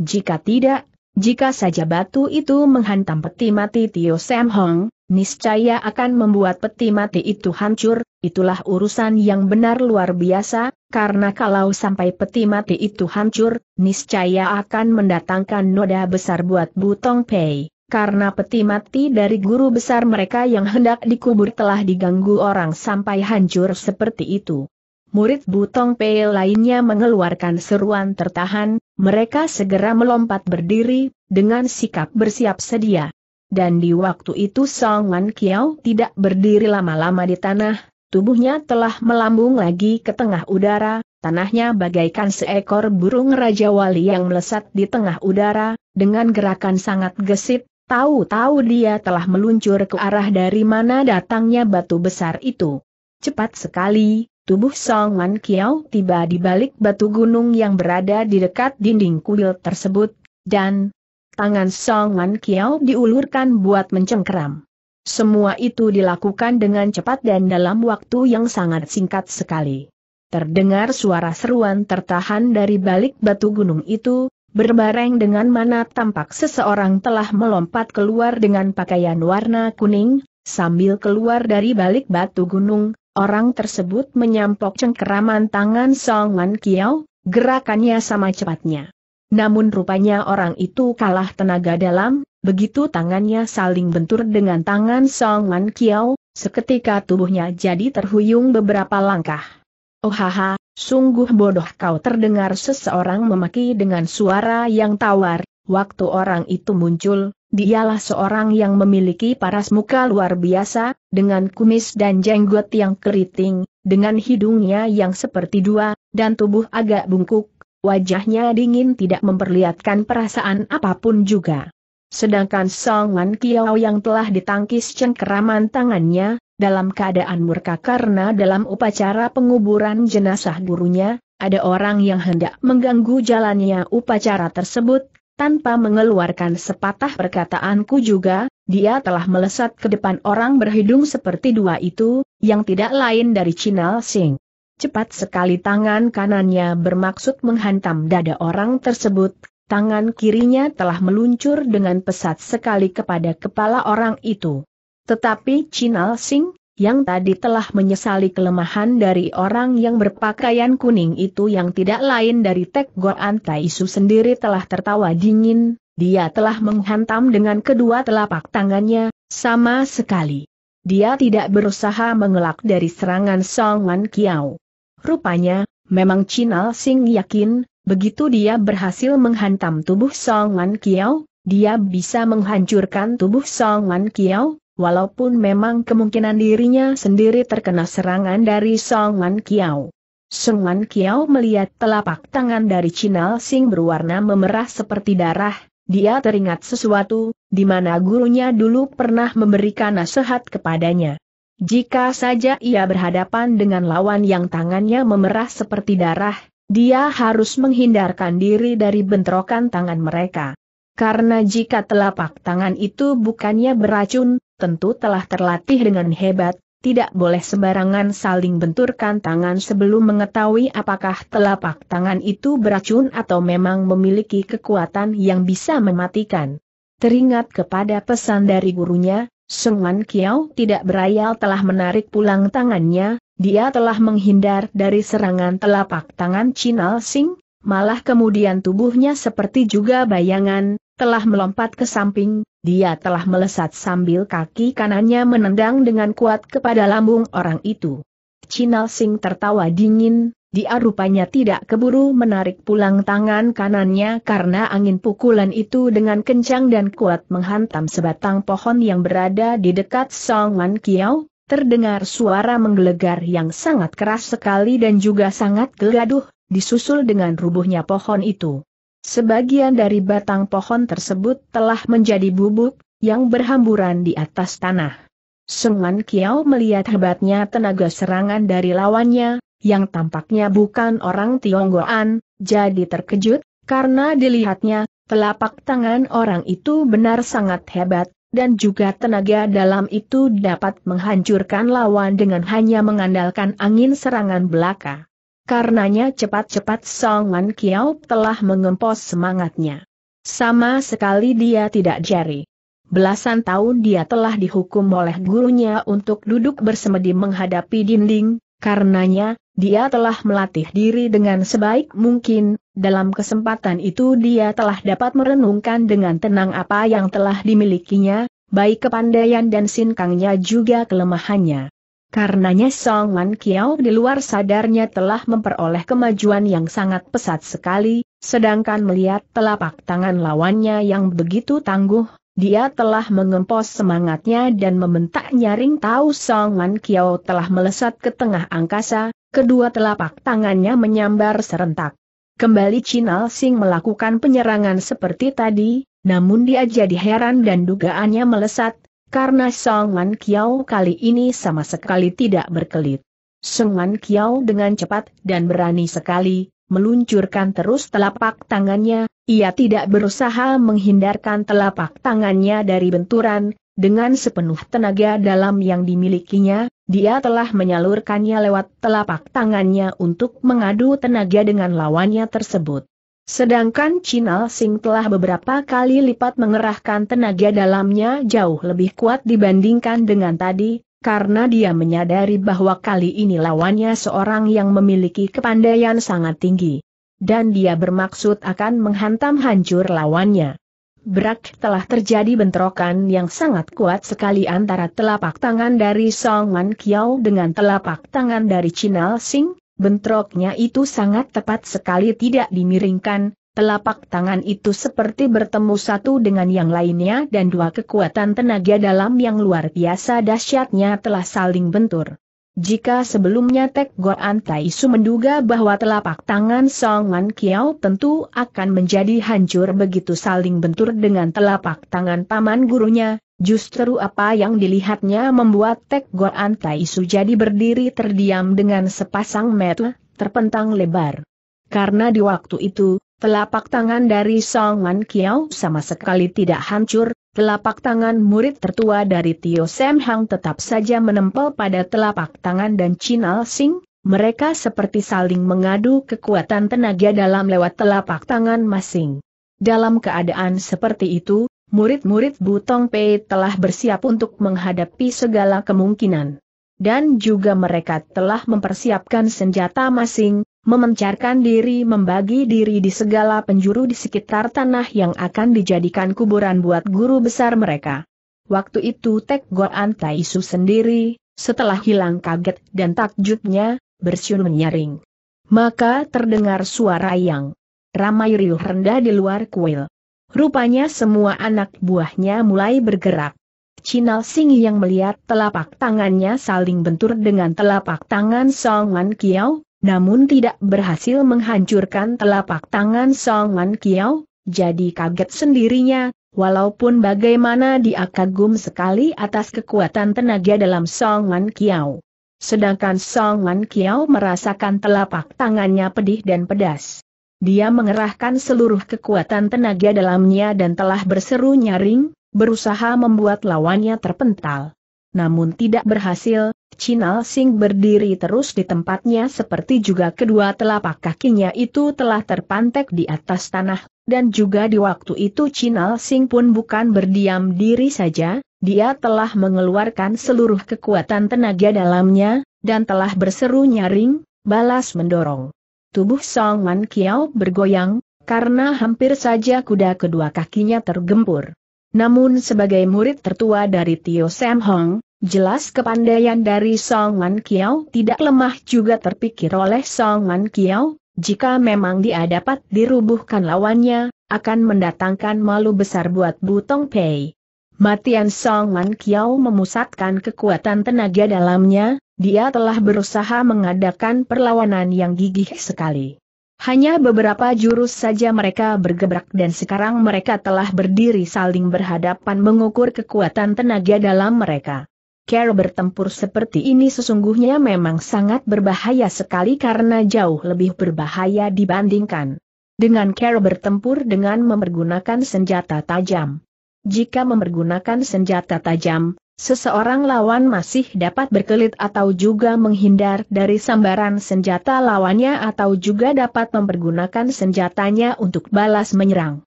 Jika tidak, jika saja batu itu menghantam peti mati Tio Sam Hong, niscaya akan membuat peti mati itu hancur, itulah urusan yang benar luar biasa, karena kalau sampai peti mati itu hancur, niscaya akan mendatangkan noda besar buat Butong Pei karena peti mati dari guru besar mereka yang hendak dikubur telah diganggu orang sampai hancur seperti itu. Murid Butong Pei lainnya mengeluarkan seruan tertahan, mereka segera melompat berdiri, dengan sikap bersiap sedia. Dan di waktu itu Song Wan Kiao tidak berdiri lama-lama di tanah, tubuhnya telah melambung lagi ke tengah udara, tanahnya bagaikan seekor burung Raja Wali yang melesat di tengah udara, dengan gerakan sangat gesit, Tahu-tahu dia telah meluncur ke arah dari mana datangnya batu besar itu. Cepat sekali, tubuh Song Wan Kiao tiba di balik batu gunung yang berada di dekat dinding kuil tersebut, dan tangan Song Wan Kiao diulurkan buat mencengkeram. Semua itu dilakukan dengan cepat dan dalam waktu yang sangat singkat sekali. Terdengar suara seruan tertahan dari balik batu gunung itu, Berbareng dengan mana tampak seseorang telah melompat keluar dengan pakaian warna kuning, sambil keluar dari balik batu gunung, orang tersebut menyampok cengkeraman tangan Song Wan Kiao, gerakannya sama cepatnya. Namun rupanya orang itu kalah tenaga dalam, begitu tangannya saling bentur dengan tangan Song Wan Kiao, seketika tubuhnya jadi terhuyung beberapa langkah. Ohaha, oh, Sungguh bodoh kau terdengar seseorang memaki dengan suara yang tawar, waktu orang itu muncul, dialah seorang yang memiliki paras muka luar biasa, dengan kumis dan jenggot yang keriting, dengan hidungnya yang seperti dua, dan tubuh agak bungkuk, wajahnya dingin tidak memperlihatkan perasaan apapun juga. Sedangkan Song Wan Kiao yang telah ditangkis cengkeraman tangannya, dalam keadaan murka karena dalam upacara penguburan jenazah gurunya, ada orang yang hendak mengganggu jalannya upacara tersebut, tanpa mengeluarkan sepatah perkataanku juga, dia telah melesat ke depan orang berhidung seperti dua itu, yang tidak lain dari Chinal Singh. Cepat sekali tangan kanannya bermaksud menghantam dada orang tersebut, tangan kirinya telah meluncur dengan pesat sekali kepada kepala orang itu. Tetapi Chinal Sing, yang tadi telah menyesali kelemahan dari orang yang berpakaian kuning itu yang tidak lain dari Tek Goan Taisu sendiri telah tertawa dingin, dia telah menghantam dengan kedua telapak tangannya, sama sekali. Dia tidak berusaha mengelak dari serangan Song Wan Kiao. Rupanya, memang Chinal Sing yakin, begitu dia berhasil menghantam tubuh Song Wan Kiao, dia bisa menghancurkan tubuh Song Wan Kiao, walaupun memang kemungkinan dirinya sendiri terkena serangan dari Song Wan Kiao. Song Wan Kiao melihat telapak tangan dari Chinal Sing berwarna memerah seperti darah, dia teringat sesuatu, di mana gurunya dulu pernah memberikan nasihat kepadanya. Jika saja ia berhadapan dengan lawan yang tangannya memerah seperti darah, dia harus menghindarkan diri dari bentrokan tangan mereka. Karena jika telapak tangan itu bukannya beracun, tentu telah terlatih dengan hebat, tidak boleh sembarangan saling benturkan tangan sebelum mengetahui apakah telapak tangan itu beracun atau memang memiliki kekuatan yang bisa mematikan. Teringat kepada pesan dari gurunya, Man Kiao tidak berayal telah menarik pulang tangannya, dia telah menghindar dari serangan telapak tangan Chinal Sing, malah kemudian tubuhnya seperti juga bayangan, telah melompat ke samping, dia telah melesat sambil kaki kanannya menendang dengan kuat kepada lambung orang itu. Chinal Sing tertawa dingin, dia rupanya tidak keburu menarik pulang tangan kanannya karena angin pukulan itu dengan kencang dan kuat menghantam sebatang pohon yang berada di dekat Song Wan Kiao, terdengar suara menggelegar yang sangat keras sekali dan juga sangat gegaduh, disusul dengan rubuhnya pohon itu. Sebagian dari batang pohon tersebut telah menjadi bubuk, yang berhamburan di atas tanah. Sengan Kiao melihat hebatnya tenaga serangan dari lawannya, yang tampaknya bukan orang Tionggoan, jadi terkejut, karena dilihatnya, telapak tangan orang itu benar sangat hebat, dan juga tenaga dalam itu dapat menghancurkan lawan dengan hanya mengandalkan angin serangan belaka. Karenanya cepat-cepat Song Kiao telah mengempos semangatnya. Sama sekali dia tidak jari. Belasan tahun dia telah dihukum oleh gurunya untuk duduk bersemedi menghadapi dinding, karenanya, dia telah melatih diri dengan sebaik mungkin, dalam kesempatan itu dia telah dapat merenungkan dengan tenang apa yang telah dimilikinya, baik kepandaian dan sinkangnya juga kelemahannya. Karenanya Song Man Kiao di luar sadarnya telah memperoleh kemajuan yang sangat pesat sekali, sedangkan melihat telapak tangan lawannya yang begitu tangguh, dia telah mengempos semangatnya dan membentak nyaring tahu Song Man Kiao telah melesat ke tengah angkasa, kedua telapak tangannya menyambar serentak. Kembali Al Sing melakukan penyerangan seperti tadi, namun dia jadi heran dan dugaannya melesat, karena Songan Kiao kali ini sama sekali tidak berkelit. Songan Kiao dengan cepat dan berani sekali, meluncurkan terus telapak tangannya, ia tidak berusaha menghindarkan telapak tangannya dari benturan, dengan sepenuh tenaga dalam yang dimilikinya, dia telah menyalurkannya lewat telapak tangannya untuk mengadu tenaga dengan lawannya tersebut. Sedangkan Chinal ah Sing telah beberapa kali lipat mengerahkan tenaga dalamnya jauh lebih kuat dibandingkan dengan tadi, karena dia menyadari bahwa kali ini lawannya seorang yang memiliki kepandaian sangat tinggi. Dan dia bermaksud akan menghantam hancur lawannya. Berak telah terjadi bentrokan yang sangat kuat sekali antara telapak tangan dari Song Man Kiao dengan telapak tangan dari Chinal ah Sing, Bentroknya itu sangat tepat sekali tidak dimiringkan, telapak tangan itu seperti bertemu satu dengan yang lainnya dan dua kekuatan tenaga dalam yang luar biasa dahsyatnya telah saling bentur. Jika sebelumnya Tek Goan Taisu menduga bahwa telapak tangan Song Wan Kiao tentu akan menjadi hancur begitu saling bentur dengan telapak tangan paman gurunya, Justru apa yang dilihatnya membuat Tek Goan Taisu jadi berdiri terdiam dengan sepasang mata terpentang lebar. Karena di waktu itu, telapak tangan dari Song Wan Kiao sama sekali tidak hancur, telapak tangan murid tertua dari Tio Sam Hang tetap saja menempel pada telapak tangan dan Chinal Sing, mereka seperti saling mengadu kekuatan tenaga dalam lewat telapak tangan masing. Dalam keadaan seperti itu, murid-murid Butong Pei telah bersiap untuk menghadapi segala kemungkinan. Dan juga mereka telah mempersiapkan senjata masing, memencarkan diri membagi diri di segala penjuru di sekitar tanah yang akan dijadikan kuburan buat guru besar mereka. Waktu itu Tek Goan Taisu sendiri, setelah hilang kaget dan takjubnya, bersiul menyaring. Maka terdengar suara yang ramai riuh rendah di luar kuil. Rupanya semua anak buahnya mulai bergerak. Cinal Singi yang melihat telapak tangannya saling bentur dengan telapak tangan Song Wan Kiao, namun tidak berhasil menghancurkan telapak tangan Song Wan Kiao, jadi kaget sendirinya, walaupun bagaimana dia kagum sekali atas kekuatan tenaga dalam Song Wan Kiao. Sedangkan Song Wan Kiao merasakan telapak tangannya pedih dan pedas. Dia mengerahkan seluruh kekuatan tenaga dalamnya dan telah berseru nyaring, berusaha membuat lawannya terpental. Namun tidak berhasil, Chinal Singh berdiri terus di tempatnya seperti juga kedua telapak kakinya itu telah terpantek di atas tanah, dan juga di waktu itu Chinal Singh pun bukan berdiam diri saja, dia telah mengeluarkan seluruh kekuatan tenaga dalamnya, dan telah berseru nyaring, balas mendorong. Tubuh Song Man Kiao bergoyang, karena hampir saja kuda kedua kakinya tergempur. Namun sebagai murid tertua dari Tio Sam Hong, jelas kepandaian dari Song Man Kiao tidak lemah juga terpikir oleh Song Man Kiao, jika memang dia dapat dirubuhkan lawannya, akan mendatangkan malu besar buat Butong Pei. Matian Song Man Kiao memusatkan kekuatan tenaga dalamnya, dia telah berusaha mengadakan perlawanan yang gigih sekali. Hanya beberapa jurus saja mereka bergebrak dan sekarang mereka telah berdiri saling berhadapan mengukur kekuatan tenaga dalam mereka. Care bertempur seperti ini sesungguhnya memang sangat berbahaya sekali karena jauh lebih berbahaya dibandingkan dengan Care bertempur dengan mempergunakan senjata tajam. Jika mempergunakan senjata tajam, Seseorang lawan masih dapat berkelit atau juga menghindar dari sambaran senjata lawannya atau juga dapat mempergunakan senjatanya untuk balas menyerang.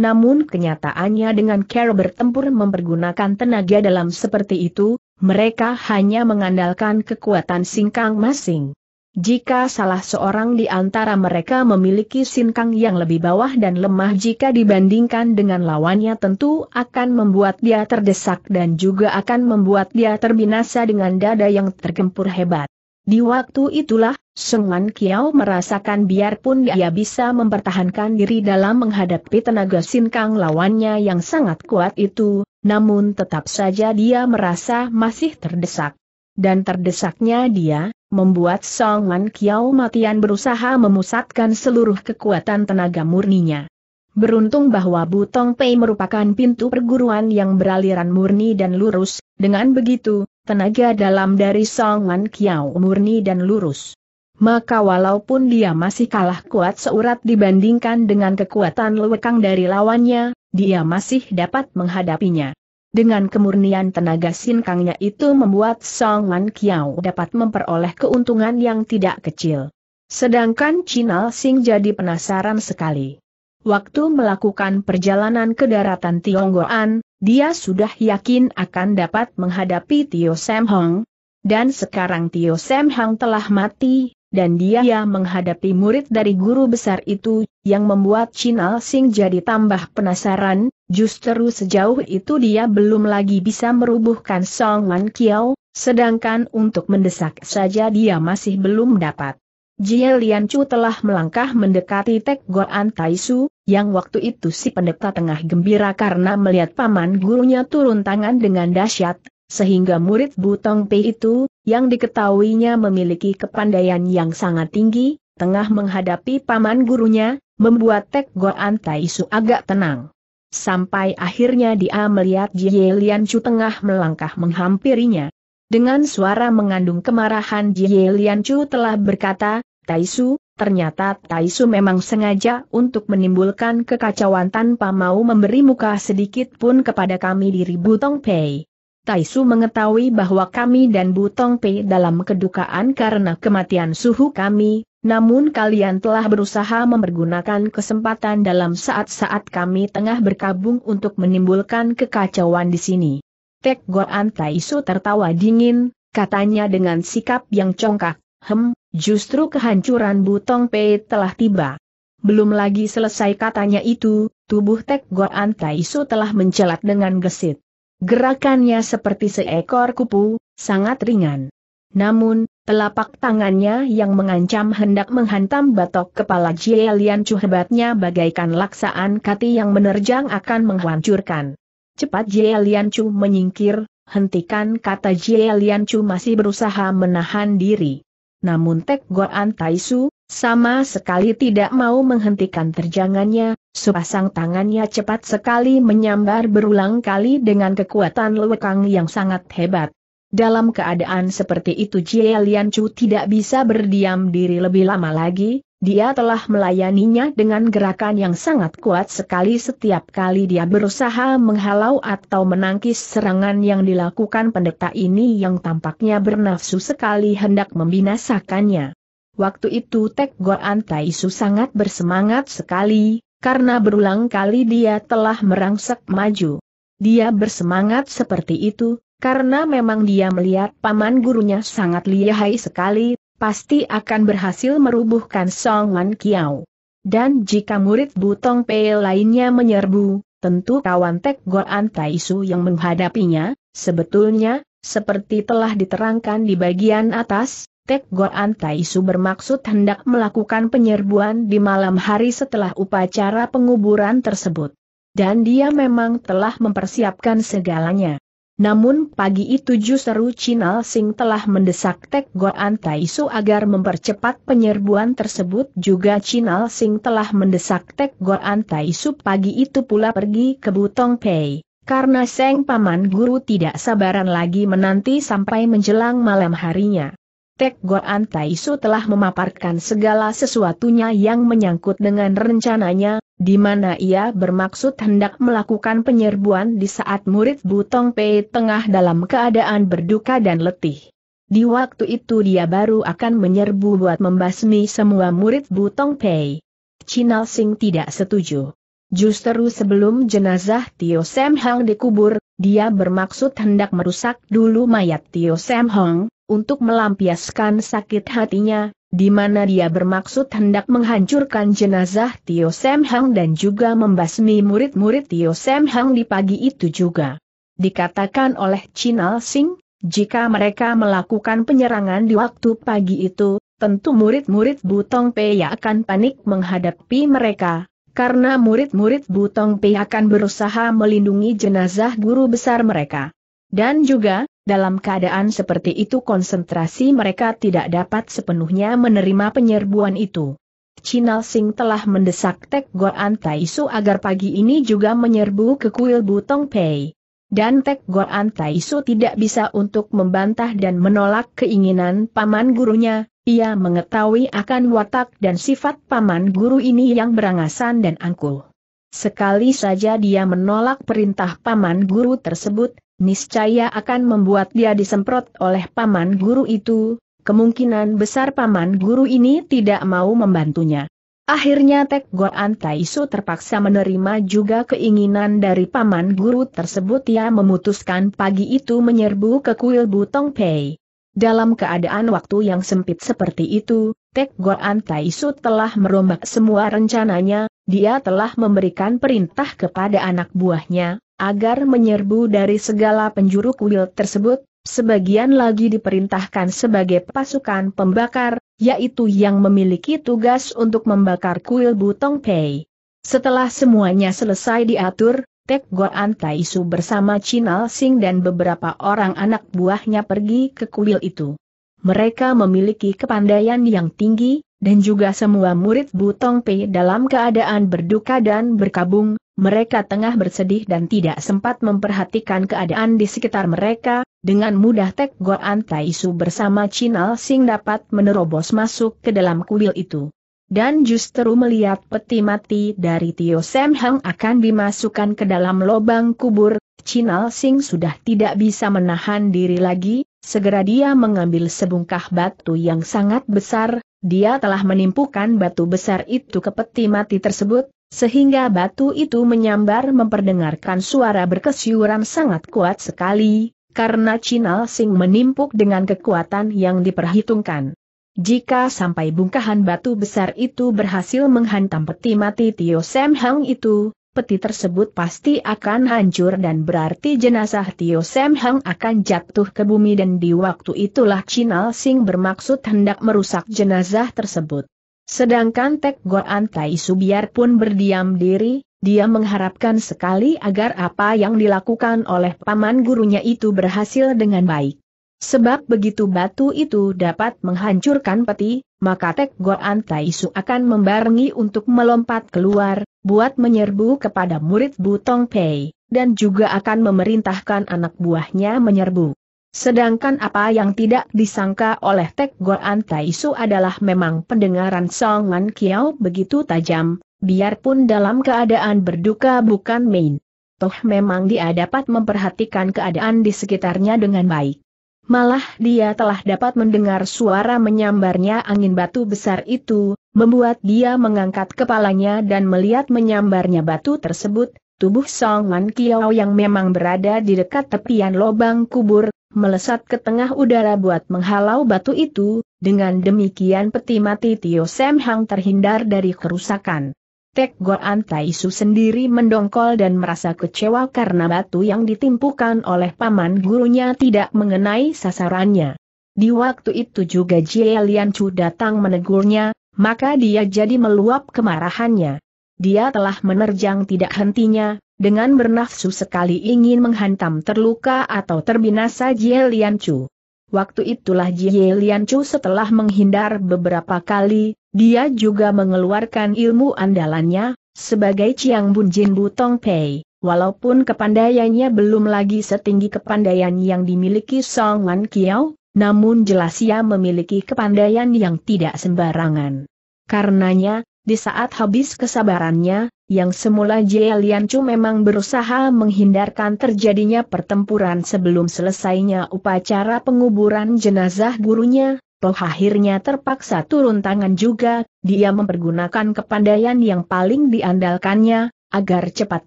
Namun kenyataannya dengan Carol bertempur mempergunakan tenaga dalam seperti itu, mereka hanya mengandalkan kekuatan singkang masing. Jika salah seorang di antara mereka memiliki sinkang yang lebih bawah dan lemah jika dibandingkan dengan lawannya tentu akan membuat dia terdesak dan juga akan membuat dia terbinasa dengan dada yang tergempur hebat. Di waktu itulah, Sungan Kiao merasakan biarpun dia bisa mempertahankan diri dalam menghadapi tenaga sinkang lawannya yang sangat kuat itu, namun tetap saja dia merasa masih terdesak. Dan terdesaknya dia, membuat Song Wan Kiao Matian berusaha memusatkan seluruh kekuatan tenaga murninya. Beruntung bahwa Butong Pei merupakan pintu perguruan yang beraliran murni dan lurus, dengan begitu, tenaga dalam dari Song Wan Kiao murni dan lurus. Maka walaupun dia masih kalah kuat seurat dibandingkan dengan kekuatan lewekang dari lawannya, dia masih dapat menghadapinya. Dengan kemurnian tenaga sinkangnya itu membuat Song Wan Kiao dapat memperoleh keuntungan yang tidak kecil. Sedangkan Chinal Sing jadi penasaran sekali. Waktu melakukan perjalanan ke daratan Tionggoan, dia sudah yakin akan dapat menghadapi Tio Sam Hong. Dan sekarang Tio Sam Hong telah mati, dan dia menghadapi murid dari guru besar itu, yang membuat Chinal Sing jadi tambah penasaran, justru sejauh itu dia belum lagi bisa merubuhkan Song Wan Kiao, sedangkan untuk mendesak saja dia masih belum dapat. Jie Lian Chu telah melangkah mendekati Tek Goan Taisu, yang waktu itu si pendeta tengah gembira karena melihat paman gurunya turun tangan dengan dahsyat, sehingga murid Butong Pei itu, yang diketahuinya memiliki kepandaian yang sangat tinggi, tengah menghadapi paman gurunya, membuat Tek Goan Taisu agak tenang. Sampai akhirnya dia melihat Jie Lian Chu tengah melangkah menghampirinya. Dengan suara mengandung kemarahan Jie Lian Chu telah berkata, Taisu, ternyata Taisu memang sengaja untuk menimbulkan kekacauan tanpa mau memberi muka sedikit pun kepada kami di Ribu Tong Pei. Taisu mengetahui bahwa kami dan Butong Pei dalam kedukaan karena kematian suhu kami, namun kalian telah berusaha mempergunakan kesempatan dalam saat-saat kami tengah berkabung untuk menimbulkan kekacauan di sini. Tek Goan Taisu tertawa dingin, katanya dengan sikap yang congkak, hem, justru kehancuran Butong Pei telah tiba. Belum lagi selesai katanya itu, tubuh Tek Goan Taisu telah mencelat dengan gesit. Gerakannya seperti seekor kupu, sangat ringan. Namun, telapak tangannya yang mengancam hendak menghantam batok kepala Jielian Chu hebatnya bagaikan laksaan kati yang menerjang akan menghancurkan. Cepat Jielian Chu menyingkir, hentikan kata Jielian Chu masih berusaha menahan diri namun Tek Goan Taisu, sama sekali tidak mau menghentikan terjangannya, sepasang tangannya cepat sekali menyambar berulang kali dengan kekuatan lewekang yang sangat hebat. Dalam keadaan seperti itu Jie Lian Chu tidak bisa berdiam diri lebih lama lagi, dia telah melayaninya dengan gerakan yang sangat kuat sekali setiap kali dia berusaha menghalau atau menangkis serangan yang dilakukan pendeta ini yang tampaknya bernafsu sekali hendak membinasakannya. Waktu itu Tek Goan Taisu sangat bersemangat sekali, karena berulang kali dia telah merangsek maju. Dia bersemangat seperti itu, karena memang dia melihat paman gurunya sangat lihai sekali, pasti akan berhasil merubuhkan Song Wan Kiao. Dan jika murid Butong Pei lainnya menyerbu, tentu kawan Tek Goan Taisu yang menghadapinya, sebetulnya, seperti telah diterangkan di bagian atas, Tek Goan Taisu bermaksud hendak melakukan penyerbuan di malam hari setelah upacara penguburan tersebut. Dan dia memang telah mempersiapkan segalanya. Namun pagi itu justru Chinal Sing telah mendesak Tek Goan Taisu agar mempercepat penyerbuan tersebut juga Chinal Sing telah mendesak Tek Goan Taisu pagi itu pula pergi ke Butong Pei. Karena Seng Paman Guru tidak sabaran lagi menanti sampai menjelang malam harinya. Tek Goan Taisu telah memaparkan segala sesuatunya yang menyangkut dengan rencananya, di mana ia bermaksud hendak melakukan penyerbuan di saat murid Butong Pei tengah dalam keadaan berduka dan letih. Di waktu itu dia baru akan menyerbu buat membasmi semua murid Butong Pei. Chinal Sing tidak setuju. Justru sebelum jenazah Tio Sam Hong dikubur, dia bermaksud hendak merusak dulu mayat Tio Sam Hong, untuk melampiaskan sakit hatinya, di mana dia bermaksud hendak menghancurkan jenazah Tio Sem Hang dan juga membasmi murid-murid Tio Sem Hang di pagi itu juga. Dikatakan oleh Chinal Sing, jika mereka melakukan penyerangan di waktu pagi itu, tentu murid-murid Butong Pei akan panik menghadapi mereka, karena murid-murid Butong Pei akan berusaha melindungi jenazah guru besar mereka. Dan juga, dalam keadaan seperti itu konsentrasi mereka tidak dapat sepenuhnya menerima penyerbuan itu. Chinal Singh telah mendesak Tek Goan Taisu agar pagi ini juga menyerbu ke kuil Butong Pei. Dan Tek Goan Taisu tidak bisa untuk membantah dan menolak keinginan paman gurunya, ia mengetahui akan watak dan sifat paman guru ini yang berangasan dan angkuh. Sekali saja dia menolak perintah paman guru tersebut, Niscaya akan membuat dia disemprot oleh paman guru itu, kemungkinan besar paman guru ini tidak mau membantunya. Akhirnya Tek Goan Taisu terpaksa menerima juga keinginan dari paman guru tersebut ia memutuskan pagi itu menyerbu ke kuil Butong Pei. Dalam keadaan waktu yang sempit seperti itu, Tek Goan Taisu telah merombak semua rencananya, dia telah memberikan perintah kepada anak buahnya, agar menyerbu dari segala penjuru kuil tersebut, sebagian lagi diperintahkan sebagai pasukan pembakar, yaitu yang memiliki tugas untuk membakar kuil Butong Pei. Setelah semuanya selesai diatur, Tek Goan Taisu bersama Chinal Sing dan beberapa orang anak buahnya pergi ke kuil itu. Mereka memiliki kepandaian yang tinggi, dan juga semua murid Butong Pei dalam keadaan berduka dan berkabung, mereka tengah bersedih dan tidak sempat memperhatikan keadaan di sekitar mereka, dengan mudah Tek Goan Su bersama Chinal Sing dapat menerobos masuk ke dalam kuil itu. Dan justru melihat peti mati dari Tio Sam Heng akan dimasukkan ke dalam lubang kubur, Chinal Sing sudah tidak bisa menahan diri lagi, segera dia mengambil sebungkah batu yang sangat besar, dia telah menimpukan batu besar itu ke peti mati tersebut, sehingga batu itu menyambar memperdengarkan suara berkesiuran sangat kuat sekali, karena Cinal Sing menimpuk dengan kekuatan yang diperhitungkan. Jika sampai bungkahan batu besar itu berhasil menghantam peti mati Tio Sam Hang itu, peti tersebut pasti akan hancur dan berarti jenazah Tio Sam Hang akan jatuh ke bumi dan di waktu itulah Chinal Sing bermaksud hendak merusak jenazah tersebut. Sedangkan Tek Goan Tai Subiar pun berdiam diri, dia mengharapkan sekali agar apa yang dilakukan oleh paman gurunya itu berhasil dengan baik. Sebab begitu batu itu dapat menghancurkan peti, maka Tek Goan Su akan membarengi untuk melompat keluar, buat menyerbu kepada murid Butong Pei, dan juga akan memerintahkan anak buahnya menyerbu. Sedangkan apa yang tidak disangka oleh Tek Goan Taisu adalah memang pendengaran Songan Kiao begitu tajam, biarpun dalam keadaan berduka bukan main. Toh memang dia dapat memperhatikan keadaan di sekitarnya dengan baik. Malah dia telah dapat mendengar suara menyambarnya angin batu besar itu, membuat dia mengangkat kepalanya dan melihat menyambarnya batu tersebut, tubuh Song Man Kiao yang memang berada di dekat tepian lobang kubur, melesat ke tengah udara buat menghalau batu itu, dengan demikian peti mati Tio Sam Hang terhindar dari kerusakan. Tek Goan Taisu sendiri mendongkol dan merasa kecewa karena batu yang ditimpukan oleh paman gurunya tidak mengenai sasarannya. Di waktu itu juga Jie Lian Chu datang menegurnya, maka dia jadi meluap kemarahannya. Dia telah menerjang tidak hentinya, dengan bernafsu sekali ingin menghantam terluka atau terbinasa Jie Lian Chu. Waktu itulah Jie Lian Chu setelah menghindar beberapa kali, dia juga mengeluarkan ilmu andalannya, sebagai Chiang Bun Jin Butong Pei, walaupun kepandaiannya belum lagi setinggi kepandaian yang dimiliki Song Wan Kiao, namun jelas ia memiliki kepandaian yang tidak sembarangan. Karenanya, di saat habis kesabarannya, yang semula Jie Lian Chu memang berusaha menghindarkan terjadinya pertempuran sebelum selesainya upacara penguburan jenazah gurunya, Toh akhirnya terpaksa turun tangan juga, dia mempergunakan kepandaian yang paling diandalkannya, agar cepat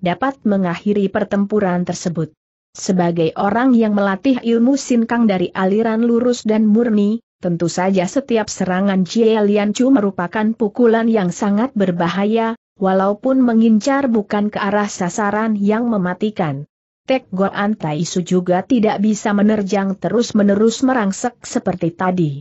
dapat mengakhiri pertempuran tersebut. Sebagai orang yang melatih ilmu sinkang dari aliran lurus dan murni, tentu saja setiap serangan Jie Lian Chu merupakan pukulan yang sangat berbahaya, walaupun mengincar bukan ke arah sasaran yang mematikan. Tek Goan Su juga tidak bisa menerjang terus-menerus merangsek seperti tadi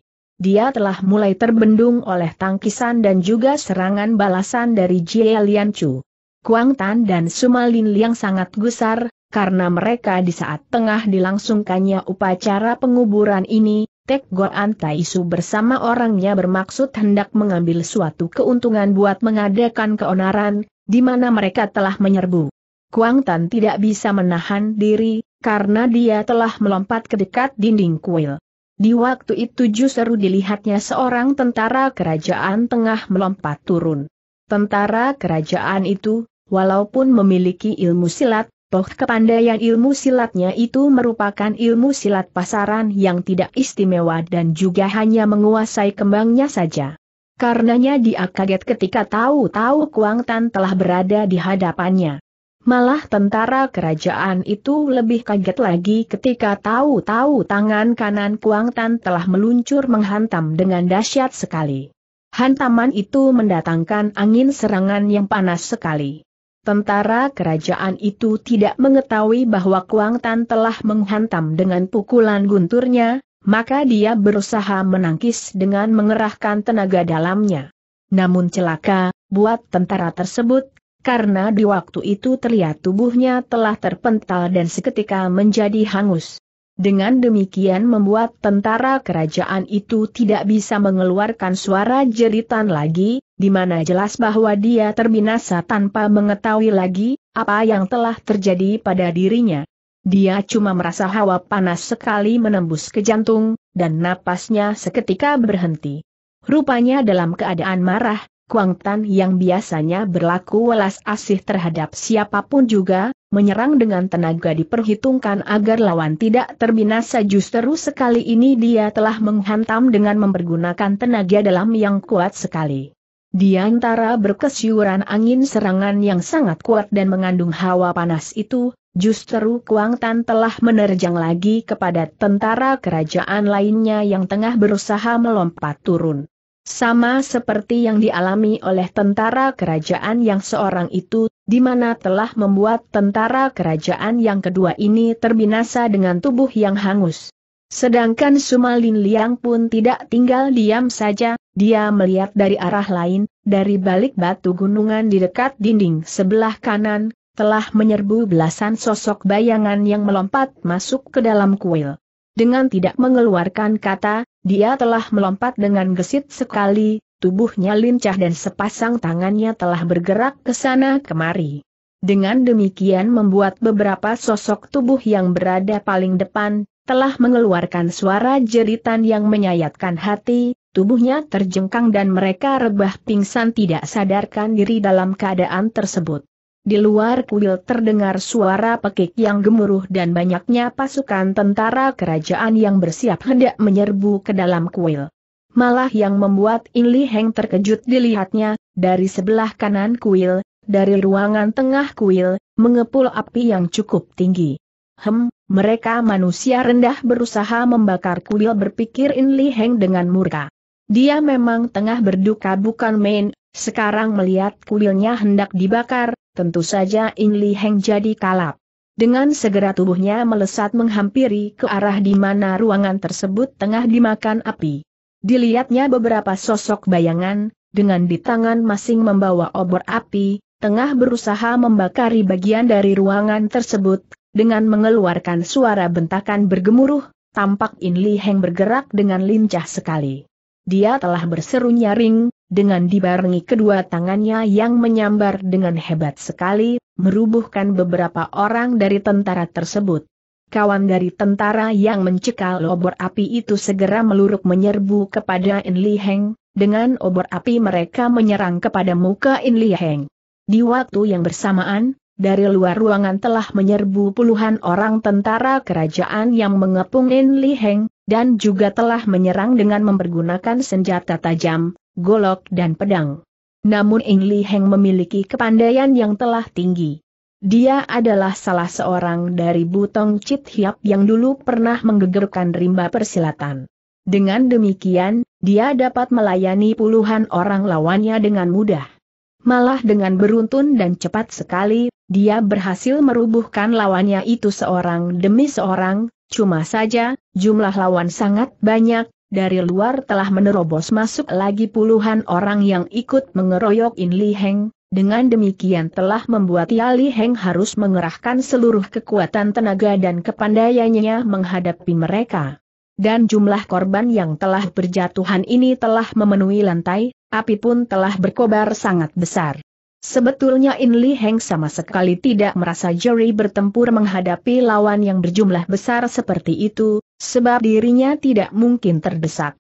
dia telah mulai terbendung oleh tangkisan dan juga serangan balasan dari Jie Lian Chu. Kuang Tan dan Sumalin Liang sangat gusar, karena mereka di saat tengah dilangsungkannya upacara penguburan ini, Tek Goan Su bersama orangnya bermaksud hendak mengambil suatu keuntungan buat mengadakan keonaran, di mana mereka telah menyerbu. Kuang Tan tidak bisa menahan diri, karena dia telah melompat ke dekat dinding kuil. Di waktu itu justru dilihatnya seorang tentara kerajaan tengah melompat turun. Tentara kerajaan itu, walaupun memiliki ilmu silat, toh kepandaian ilmu silatnya itu merupakan ilmu silat pasaran yang tidak istimewa dan juga hanya menguasai kembangnya saja. Karenanya dia kaget ketika tahu-tahu Kuang Tan telah berada di hadapannya. Malah tentara kerajaan itu lebih kaget lagi ketika tahu-tahu tangan kanan Kuang Tan telah meluncur menghantam dengan dahsyat sekali. Hantaman itu mendatangkan angin serangan yang panas sekali. Tentara kerajaan itu tidak mengetahui bahwa Kuang Tan telah menghantam dengan pukulan gunturnya, maka dia berusaha menangkis dengan mengerahkan tenaga dalamnya. Namun celaka, buat tentara tersebut, karena di waktu itu terlihat tubuhnya telah terpental dan seketika menjadi hangus. Dengan demikian membuat tentara kerajaan itu tidak bisa mengeluarkan suara jeritan lagi, di mana jelas bahwa dia terbinasa tanpa mengetahui lagi apa yang telah terjadi pada dirinya. Dia cuma merasa hawa panas sekali menembus ke jantung, dan napasnya seketika berhenti. Rupanya dalam keadaan marah, Kuang Tan yang biasanya berlaku welas asih terhadap siapapun juga, menyerang dengan tenaga diperhitungkan agar lawan tidak terbinasa justru sekali ini dia telah menghantam dengan mempergunakan tenaga dalam yang kuat sekali. Di antara berkesiuran angin serangan yang sangat kuat dan mengandung hawa panas itu, justru Kuang Tan telah menerjang lagi kepada tentara kerajaan lainnya yang tengah berusaha melompat turun. Sama seperti yang dialami oleh tentara kerajaan yang seorang itu, di mana telah membuat tentara kerajaan yang kedua ini terbinasa dengan tubuh yang hangus. Sedangkan Sumalin Liang pun tidak tinggal diam saja, dia melihat dari arah lain, dari balik batu gunungan di dekat dinding sebelah kanan, telah menyerbu belasan sosok bayangan yang melompat masuk ke dalam kuil. Dengan tidak mengeluarkan kata, dia telah melompat dengan gesit sekali, tubuhnya lincah dan sepasang tangannya telah bergerak ke sana kemari. Dengan demikian membuat beberapa sosok tubuh yang berada paling depan, telah mengeluarkan suara jeritan yang menyayatkan hati, tubuhnya terjengkang dan mereka rebah pingsan tidak sadarkan diri dalam keadaan tersebut. Di luar kuil terdengar suara pekik yang gemuruh dan banyaknya pasukan tentara kerajaan yang bersiap hendak menyerbu ke dalam kuil. Malah yang membuat In Li Heng terkejut dilihatnya, dari sebelah kanan kuil, dari ruangan tengah kuil, mengepul api yang cukup tinggi. Hem, mereka manusia rendah berusaha membakar kuil berpikir In Li Heng dengan murka. Dia memang tengah berduka bukan main, sekarang melihat kuilnya hendak dibakar, tentu saja Ing Li Heng jadi kalap. Dengan segera tubuhnya melesat menghampiri ke arah di mana ruangan tersebut tengah dimakan api. Dilihatnya beberapa sosok bayangan, dengan di tangan masing membawa obor api, tengah berusaha membakari bagian dari ruangan tersebut, dengan mengeluarkan suara bentakan bergemuruh, tampak In Li Heng bergerak dengan lincah sekali. Dia telah berseru nyaring, dengan dibarengi kedua tangannya yang menyambar dengan hebat sekali, merubuhkan beberapa orang dari tentara tersebut. Kawan dari tentara yang mencekal obor api itu segera meluruk menyerbu kepada In Li Heng, dengan obor api mereka menyerang kepada muka In Li Heng. Di waktu yang bersamaan, dari luar ruangan telah menyerbu puluhan orang tentara kerajaan yang mengepung In Li Heng, dan juga telah menyerang dengan mempergunakan senjata tajam, golok dan pedang. Namun Ing Li Heng memiliki kepandaian yang telah tinggi. Dia adalah salah seorang dari Butong Chit Hiap yang dulu pernah menggegerkan rimba persilatan. Dengan demikian, dia dapat melayani puluhan orang lawannya dengan mudah. Malah dengan beruntun dan cepat sekali, dia berhasil merubuhkan lawannya itu seorang demi seorang, cuma saja, jumlah lawan sangat banyak, dari luar telah menerobos masuk lagi puluhan orang yang ikut mengeroyok In Li Heng, dengan demikian telah membuat Ya Li Heng harus mengerahkan seluruh kekuatan tenaga dan kepandaiannya menghadapi mereka. Dan jumlah korban yang telah berjatuhan ini telah memenuhi lantai, api pun telah berkobar sangat besar. Sebetulnya In Li Heng sama sekali tidak merasa jeri bertempur menghadapi lawan yang berjumlah besar seperti itu, sebab dirinya tidak mungkin terdesak.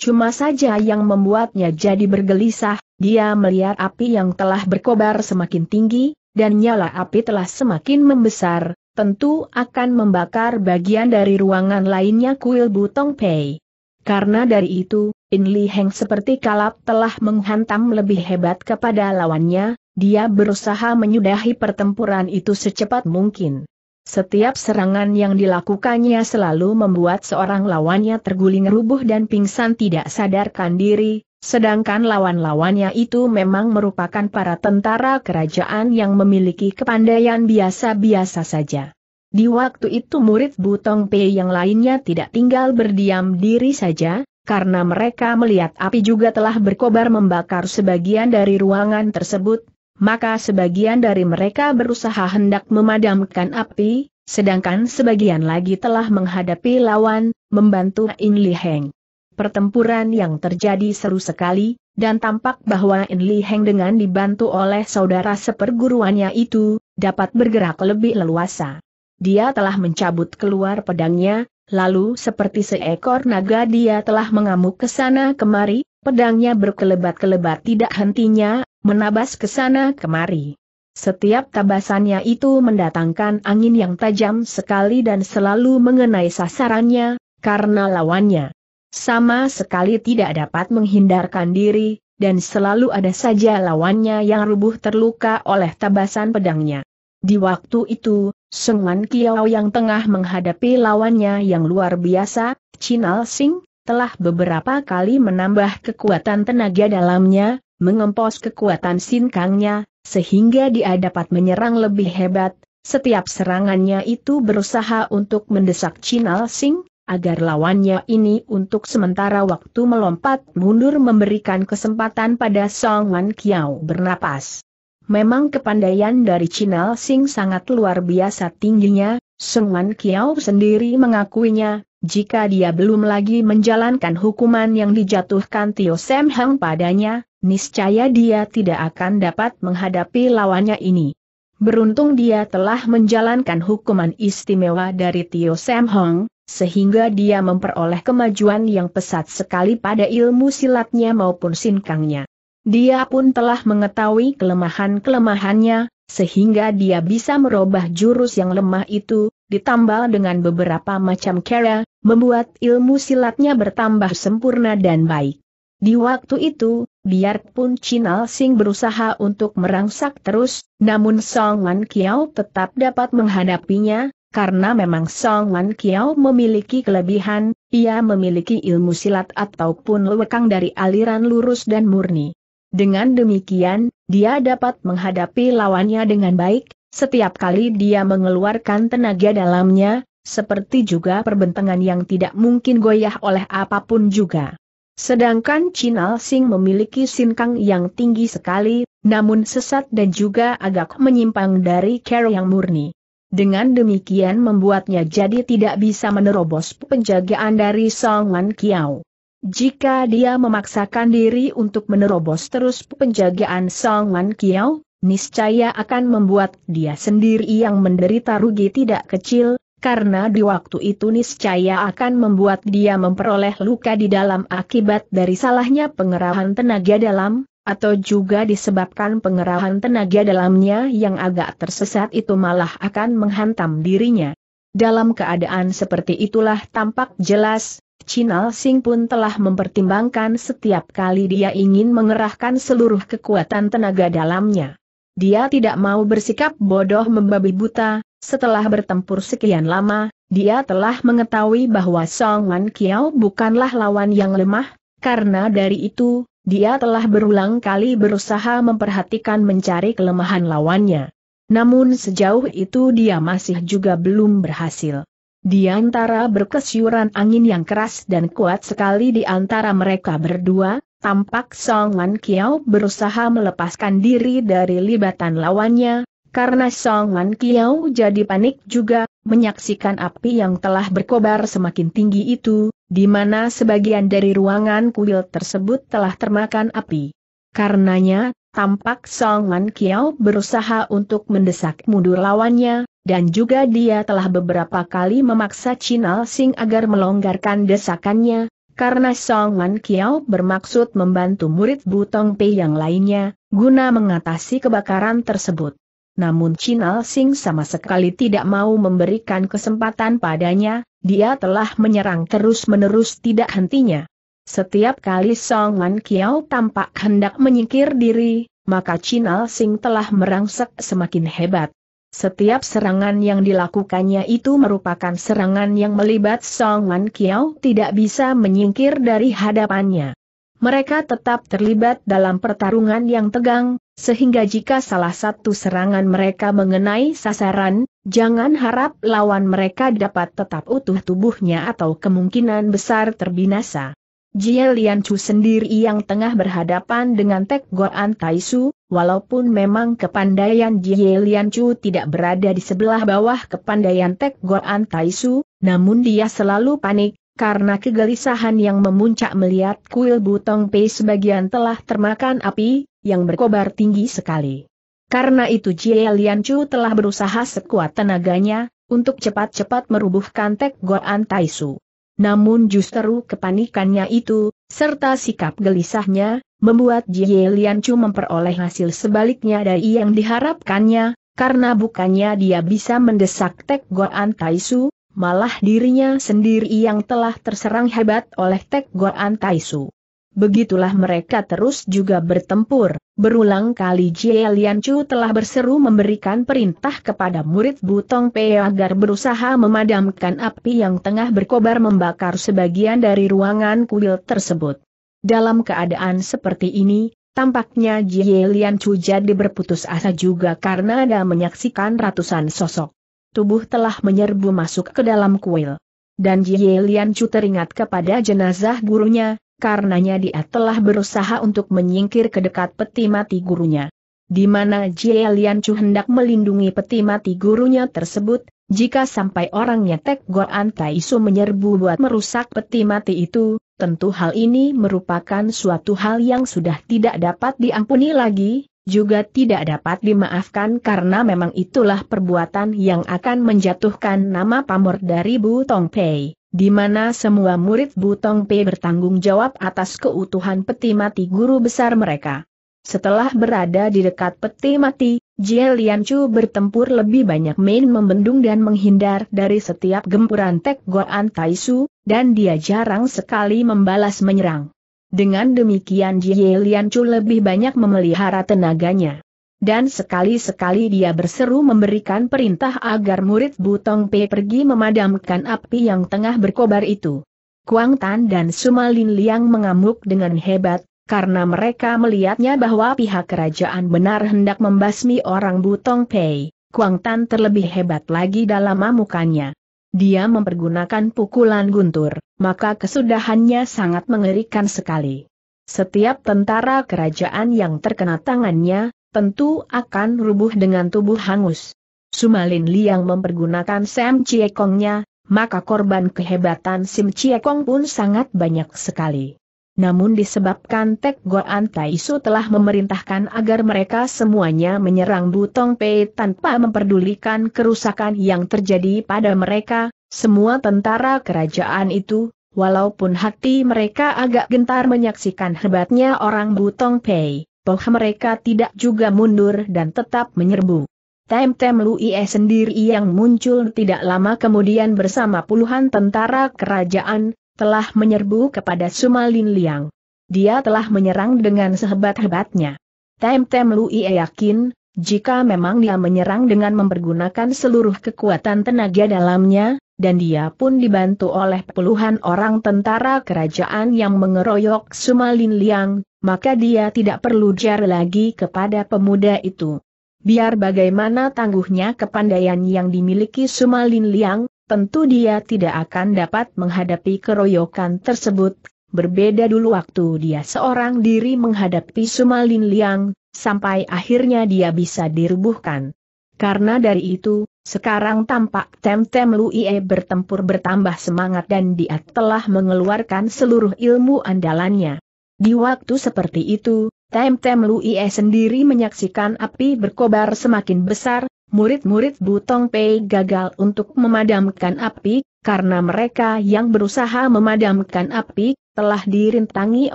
Cuma saja yang membuatnya jadi bergelisah, dia melihat api yang telah berkobar semakin tinggi, dan nyala api telah semakin membesar, tentu akan membakar bagian dari ruangan lainnya kuil Butong Pei. Karena dari itu, In Li Heng seperti kalap telah menghantam lebih hebat kepada lawannya, dia berusaha menyudahi pertempuran itu secepat mungkin. Setiap serangan yang dilakukannya selalu membuat seorang lawannya terguling rubuh dan pingsan tidak sadarkan diri, sedangkan lawan-lawannya itu memang merupakan para tentara kerajaan yang memiliki kepandaian biasa-biasa saja. Di waktu itu murid Butong Pei yang lainnya tidak tinggal berdiam diri saja, karena mereka melihat api juga telah berkobar membakar sebagian dari ruangan tersebut, maka sebagian dari mereka berusaha hendak memadamkan api, sedangkan sebagian lagi telah menghadapi lawan, membantu In Li Heng. Pertempuran yang terjadi seru sekali, dan tampak bahwa In Li Heng dengan dibantu oleh saudara seperguruannya itu, dapat bergerak lebih leluasa. Dia telah mencabut keluar pedangnya, lalu seperti seekor naga dia telah mengamuk ke sana kemari, Pedangnya berkelebat-kelebat tidak hentinya, menabas ke sana kemari. Setiap tabasannya itu mendatangkan angin yang tajam sekali dan selalu mengenai sasarannya, karena lawannya sama sekali tidak dapat menghindarkan diri, dan selalu ada saja lawannya yang rubuh terluka oleh tabasan pedangnya. Di waktu itu, Sengwan Kiao yang tengah menghadapi lawannya yang luar biasa, Chinal Sing, telah beberapa kali menambah kekuatan tenaga dalamnya, mengempos kekuatan sinkangnya, sehingga dia dapat menyerang lebih hebat. Setiap serangannya itu berusaha untuk mendesak Chinal Sing, agar lawannya ini untuk sementara waktu melompat mundur memberikan kesempatan pada Song Wan Kiao bernapas. Memang kepandaian dari Chinal Sing sangat luar biasa tingginya, Song Wan Kiao sendiri mengakuinya, jika dia belum lagi menjalankan hukuman yang dijatuhkan Tio Sam Hang padanya, niscaya dia tidak akan dapat menghadapi lawannya ini. Beruntung dia telah menjalankan hukuman istimewa dari Tio Sam Hong, sehingga dia memperoleh kemajuan yang pesat sekali pada ilmu silatnya maupun sinkangnya. Dia pun telah mengetahui kelemahan-kelemahannya, sehingga dia bisa merubah jurus yang lemah itu, ditambah dengan beberapa macam cara, membuat ilmu silatnya bertambah sempurna dan baik. Di waktu itu, biarpun Chinal Sing berusaha untuk merangsak terus, namun Song Wan Kiao tetap dapat menghadapinya, karena memang Song Wan Kiao memiliki kelebihan, ia memiliki ilmu silat ataupun lewekang dari aliran lurus dan murni. Dengan demikian, dia dapat menghadapi lawannya dengan baik, setiap kali dia mengeluarkan tenaga dalamnya, seperti juga perbentangan yang tidak mungkin goyah oleh apapun juga. Sedangkan Chinal Sing memiliki sinkang yang tinggi sekali, namun sesat dan juga agak menyimpang dari Carol yang murni. Dengan demikian membuatnya jadi tidak bisa menerobos penjagaan dari Song Wan Kiao. Jika dia memaksakan diri untuk menerobos terus penjagaan Song Wan Kiao, niscaya akan membuat dia sendiri yang menderita rugi tidak kecil, karena di waktu itu niscaya akan membuat dia memperoleh luka di dalam akibat dari salahnya pengerahan tenaga dalam, atau juga disebabkan pengerahan tenaga dalamnya yang agak tersesat itu malah akan menghantam dirinya. Dalam keadaan seperti itulah tampak jelas, Chinal Sing pun telah mempertimbangkan setiap kali dia ingin mengerahkan seluruh kekuatan tenaga dalamnya. Dia tidak mau bersikap bodoh membabi buta, setelah bertempur sekian lama, dia telah mengetahui bahwa Song Wan Kiao bukanlah lawan yang lemah, karena dari itu, dia telah berulang kali berusaha memperhatikan mencari kelemahan lawannya. Namun sejauh itu dia masih juga belum berhasil. Di antara berkesyuran angin yang keras dan kuat sekali di antara mereka berdua, Tampak Song Wan Kiao berusaha melepaskan diri dari libatan lawannya, karena Song Wan Kiao jadi panik juga, menyaksikan api yang telah berkobar semakin tinggi itu, di mana sebagian dari ruangan kuil tersebut telah termakan api. Karenanya, tampak Song Wan Kiao berusaha untuk mendesak mundur lawannya, dan juga dia telah beberapa kali memaksa Chinal Sing agar melonggarkan desakannya, karena Song Wan Kiao bermaksud membantu murid Butong Pei yang lainnya, guna mengatasi kebakaran tersebut. Namun Chin Al Sing sama sekali tidak mau memberikan kesempatan padanya, dia telah menyerang terus-menerus tidak hentinya. Setiap kali Song Wan Kiao tampak hendak menyingkir diri, maka Chin Al Sing telah merangsek semakin hebat. Setiap serangan yang dilakukannya itu merupakan serangan yang melibat Song Wan Kiao tidak bisa menyingkir dari hadapannya. Mereka tetap terlibat dalam pertarungan yang tegang, sehingga jika salah satu serangan mereka mengenai sasaran, jangan harap lawan mereka dapat tetap utuh tubuhnya atau kemungkinan besar terbinasa. Jie Lian Chu sendiri yang tengah berhadapan dengan Tek Goan Taisu, walaupun memang kepandaian Jie Lian Chu tidak berada di sebelah bawah kepandaian Tek Goan Taisu, namun dia selalu panik, karena kegelisahan yang memuncak melihat kuil Butong Pei sebagian telah termakan api, yang berkobar tinggi sekali. Karena itu Jie Lian Chu telah berusaha sekuat tenaganya, untuk cepat-cepat merubuhkan Tek Goan Taisu. Namun justru kepanikannya itu, serta sikap gelisahnya, membuat Jie Lian Chu memperoleh hasil sebaliknya dari yang diharapkannya, karena bukannya dia bisa mendesak Tek Goan Taisu, malah dirinya sendiri yang telah terserang hebat oleh Tek Goan Taisu. Begitulah mereka terus juga bertempur. Berulang kali Jie Lian Chu telah berseru memberikan perintah kepada murid Butong Pei agar berusaha memadamkan api yang tengah berkobar membakar sebagian dari ruangan kuil tersebut. Dalam keadaan seperti ini, tampaknya Jie Lian Chu jadi berputus asa juga karena ada menyaksikan ratusan sosok. Tubuh telah menyerbu masuk ke dalam kuil. Dan Jie Lian Chu teringat kepada jenazah gurunya, karenanya dia telah berusaha untuk menyingkir ke dekat peti mati gurunya. Di mana Jie Lian Chu hendak melindungi peti mati gurunya tersebut, jika sampai orangnya Tek Goan Su menyerbu buat merusak peti mati itu, tentu hal ini merupakan suatu hal yang sudah tidak dapat diampuni lagi, juga tidak dapat dimaafkan karena memang itulah perbuatan yang akan menjatuhkan nama pamor dari Bu Tong Pei di mana semua murid Butong P bertanggung jawab atas keutuhan peti mati guru besar mereka. Setelah berada di dekat peti mati, Jie Lian Chu bertempur lebih banyak main membendung dan menghindar dari setiap gempuran Tek Goan Su, dan dia jarang sekali membalas menyerang. Dengan demikian Jie Lian Chu lebih banyak memelihara tenaganya dan sekali-sekali dia berseru memberikan perintah agar murid Butong Pei pergi memadamkan api yang tengah berkobar itu. Kuang Tan dan Sumalin Liang mengamuk dengan hebat, karena mereka melihatnya bahwa pihak kerajaan benar hendak membasmi orang Butong Pei. Kuang Tan terlebih hebat lagi dalam amukannya. Dia mempergunakan pukulan guntur, maka kesudahannya sangat mengerikan sekali. Setiap tentara kerajaan yang terkena tangannya, tentu akan rubuh dengan tubuh hangus. Sumalin Liang mempergunakan Sam Kongnya, maka korban kehebatan Sim Kong pun sangat banyak sekali. Namun disebabkan Tek Goan Taisu telah memerintahkan agar mereka semuanya menyerang Butong Pei tanpa memperdulikan kerusakan yang terjadi pada mereka, semua tentara kerajaan itu, walaupun hati mereka agak gentar menyaksikan hebatnya orang Butong Pei bahwa mereka tidak juga mundur dan tetap menyerbu. Tem-tem Luie sendiri yang muncul tidak lama kemudian bersama puluhan tentara kerajaan, telah menyerbu kepada Sumalin Liang. Dia telah menyerang dengan sehebat-hebatnya. Tem-tem Luie yakin, jika memang dia menyerang dengan mempergunakan seluruh kekuatan tenaga dalamnya, dan dia pun dibantu oleh puluhan orang tentara kerajaan yang mengeroyok Sumalin Liang, maka dia tidak perlu jar lagi kepada pemuda itu. Biar bagaimana tangguhnya kepandaian yang dimiliki Sumalin Liang, tentu dia tidak akan dapat menghadapi keroyokan tersebut. Berbeda dulu waktu dia seorang diri menghadapi Sumalin Liang, sampai akhirnya dia bisa dirubuhkan. Karena dari itu, sekarang tampak Temtem Luie bertempur bertambah semangat dan dia telah mengeluarkan seluruh ilmu andalannya. Di waktu seperti itu, Temtem Luie sendiri menyaksikan api berkobar semakin besar, murid-murid Butong Pei gagal untuk memadamkan api, karena mereka yang berusaha memadamkan api, telah dirintangi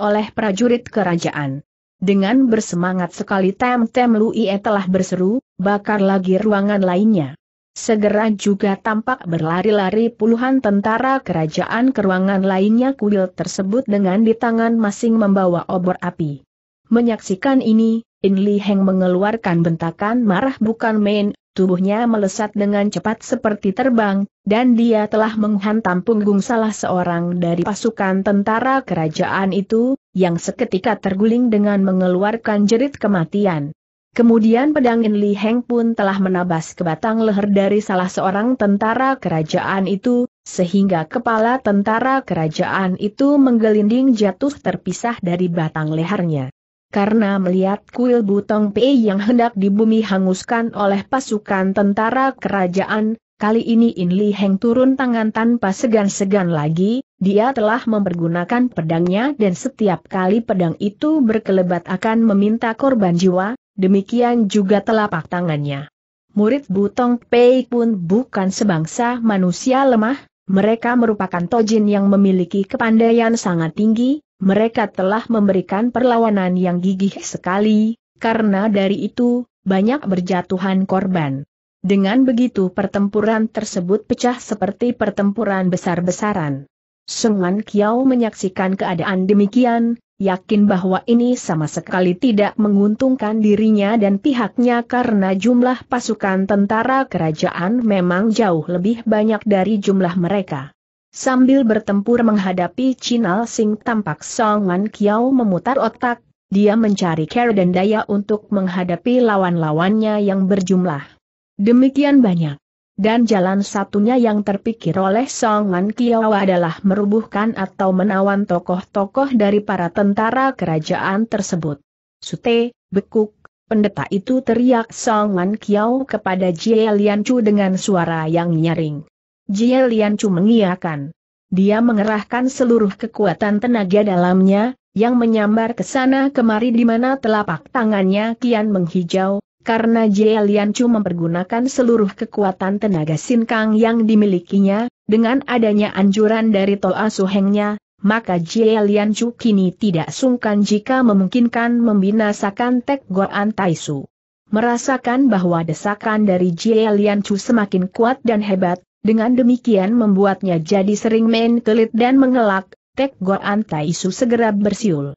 oleh prajurit kerajaan. Dengan bersemangat sekali Tem Tem Luie telah berseru, bakar lagi ruangan lainnya. Segera juga tampak berlari-lari puluhan tentara kerajaan ke ruangan lainnya kuil tersebut dengan di tangan masing membawa obor api. Menyaksikan ini, In Li Heng mengeluarkan bentakan marah bukan main, tubuhnya melesat dengan cepat seperti terbang, dan dia telah menghantam punggung salah seorang dari pasukan tentara kerajaan itu, yang seketika terguling dengan mengeluarkan jerit kematian. Kemudian pedang In Li Heng pun telah menabas ke batang leher dari salah seorang tentara kerajaan itu, sehingga kepala tentara kerajaan itu menggelinding jatuh terpisah dari batang lehernya. Karena melihat kuil Butong Pei yang hendak di bumi hanguskan oleh pasukan tentara kerajaan, kali ini In Li Heng turun tangan tanpa segan-segan lagi, dia telah mempergunakan pedangnya dan setiap kali pedang itu berkelebat akan meminta korban jiwa, demikian juga telapak tangannya. Murid Butong Pei pun bukan sebangsa manusia lemah, mereka merupakan tojin yang memiliki kepandaian sangat tinggi, mereka telah memberikan perlawanan yang gigih sekali, karena dari itu, banyak berjatuhan korban. Dengan begitu pertempuran tersebut pecah seperti pertempuran besar-besaran. Sungan Kiao menyaksikan keadaan demikian, yakin bahwa ini sama sekali tidak menguntungkan dirinya dan pihaknya karena jumlah pasukan tentara kerajaan memang jauh lebih banyak dari jumlah mereka. Sambil bertempur menghadapi Chinal Sing tampak Songan Kiao memutar otak, dia mencari cara dan daya untuk menghadapi lawan-lawannya yang berjumlah. Demikian banyak. Dan jalan satunya yang terpikir oleh Song Man Kiao adalah merubuhkan atau menawan tokoh-tokoh dari para tentara kerajaan tersebut. Sute, bekuk, pendeta itu teriak Song Man Kiao kepada Jie Lian Chu dengan suara yang nyaring. Jie Lian Chu mengiakan. Dia mengerahkan seluruh kekuatan tenaga dalamnya, yang menyambar ke sana kemari di mana telapak tangannya kian menghijau, karena Lian Chu mempergunakan seluruh kekuatan tenaga sinkang yang dimilikinya, dengan adanya anjuran dari Toa Suhengnya, maka Lian Chu kini tidak sungkan jika memungkinkan membinasakan Tek Goan Taisu. Merasakan bahwa desakan dari Lian Chu semakin kuat dan hebat, dengan demikian membuatnya jadi sering main kelit dan mengelak, Tek Goan Taisu segera bersiul.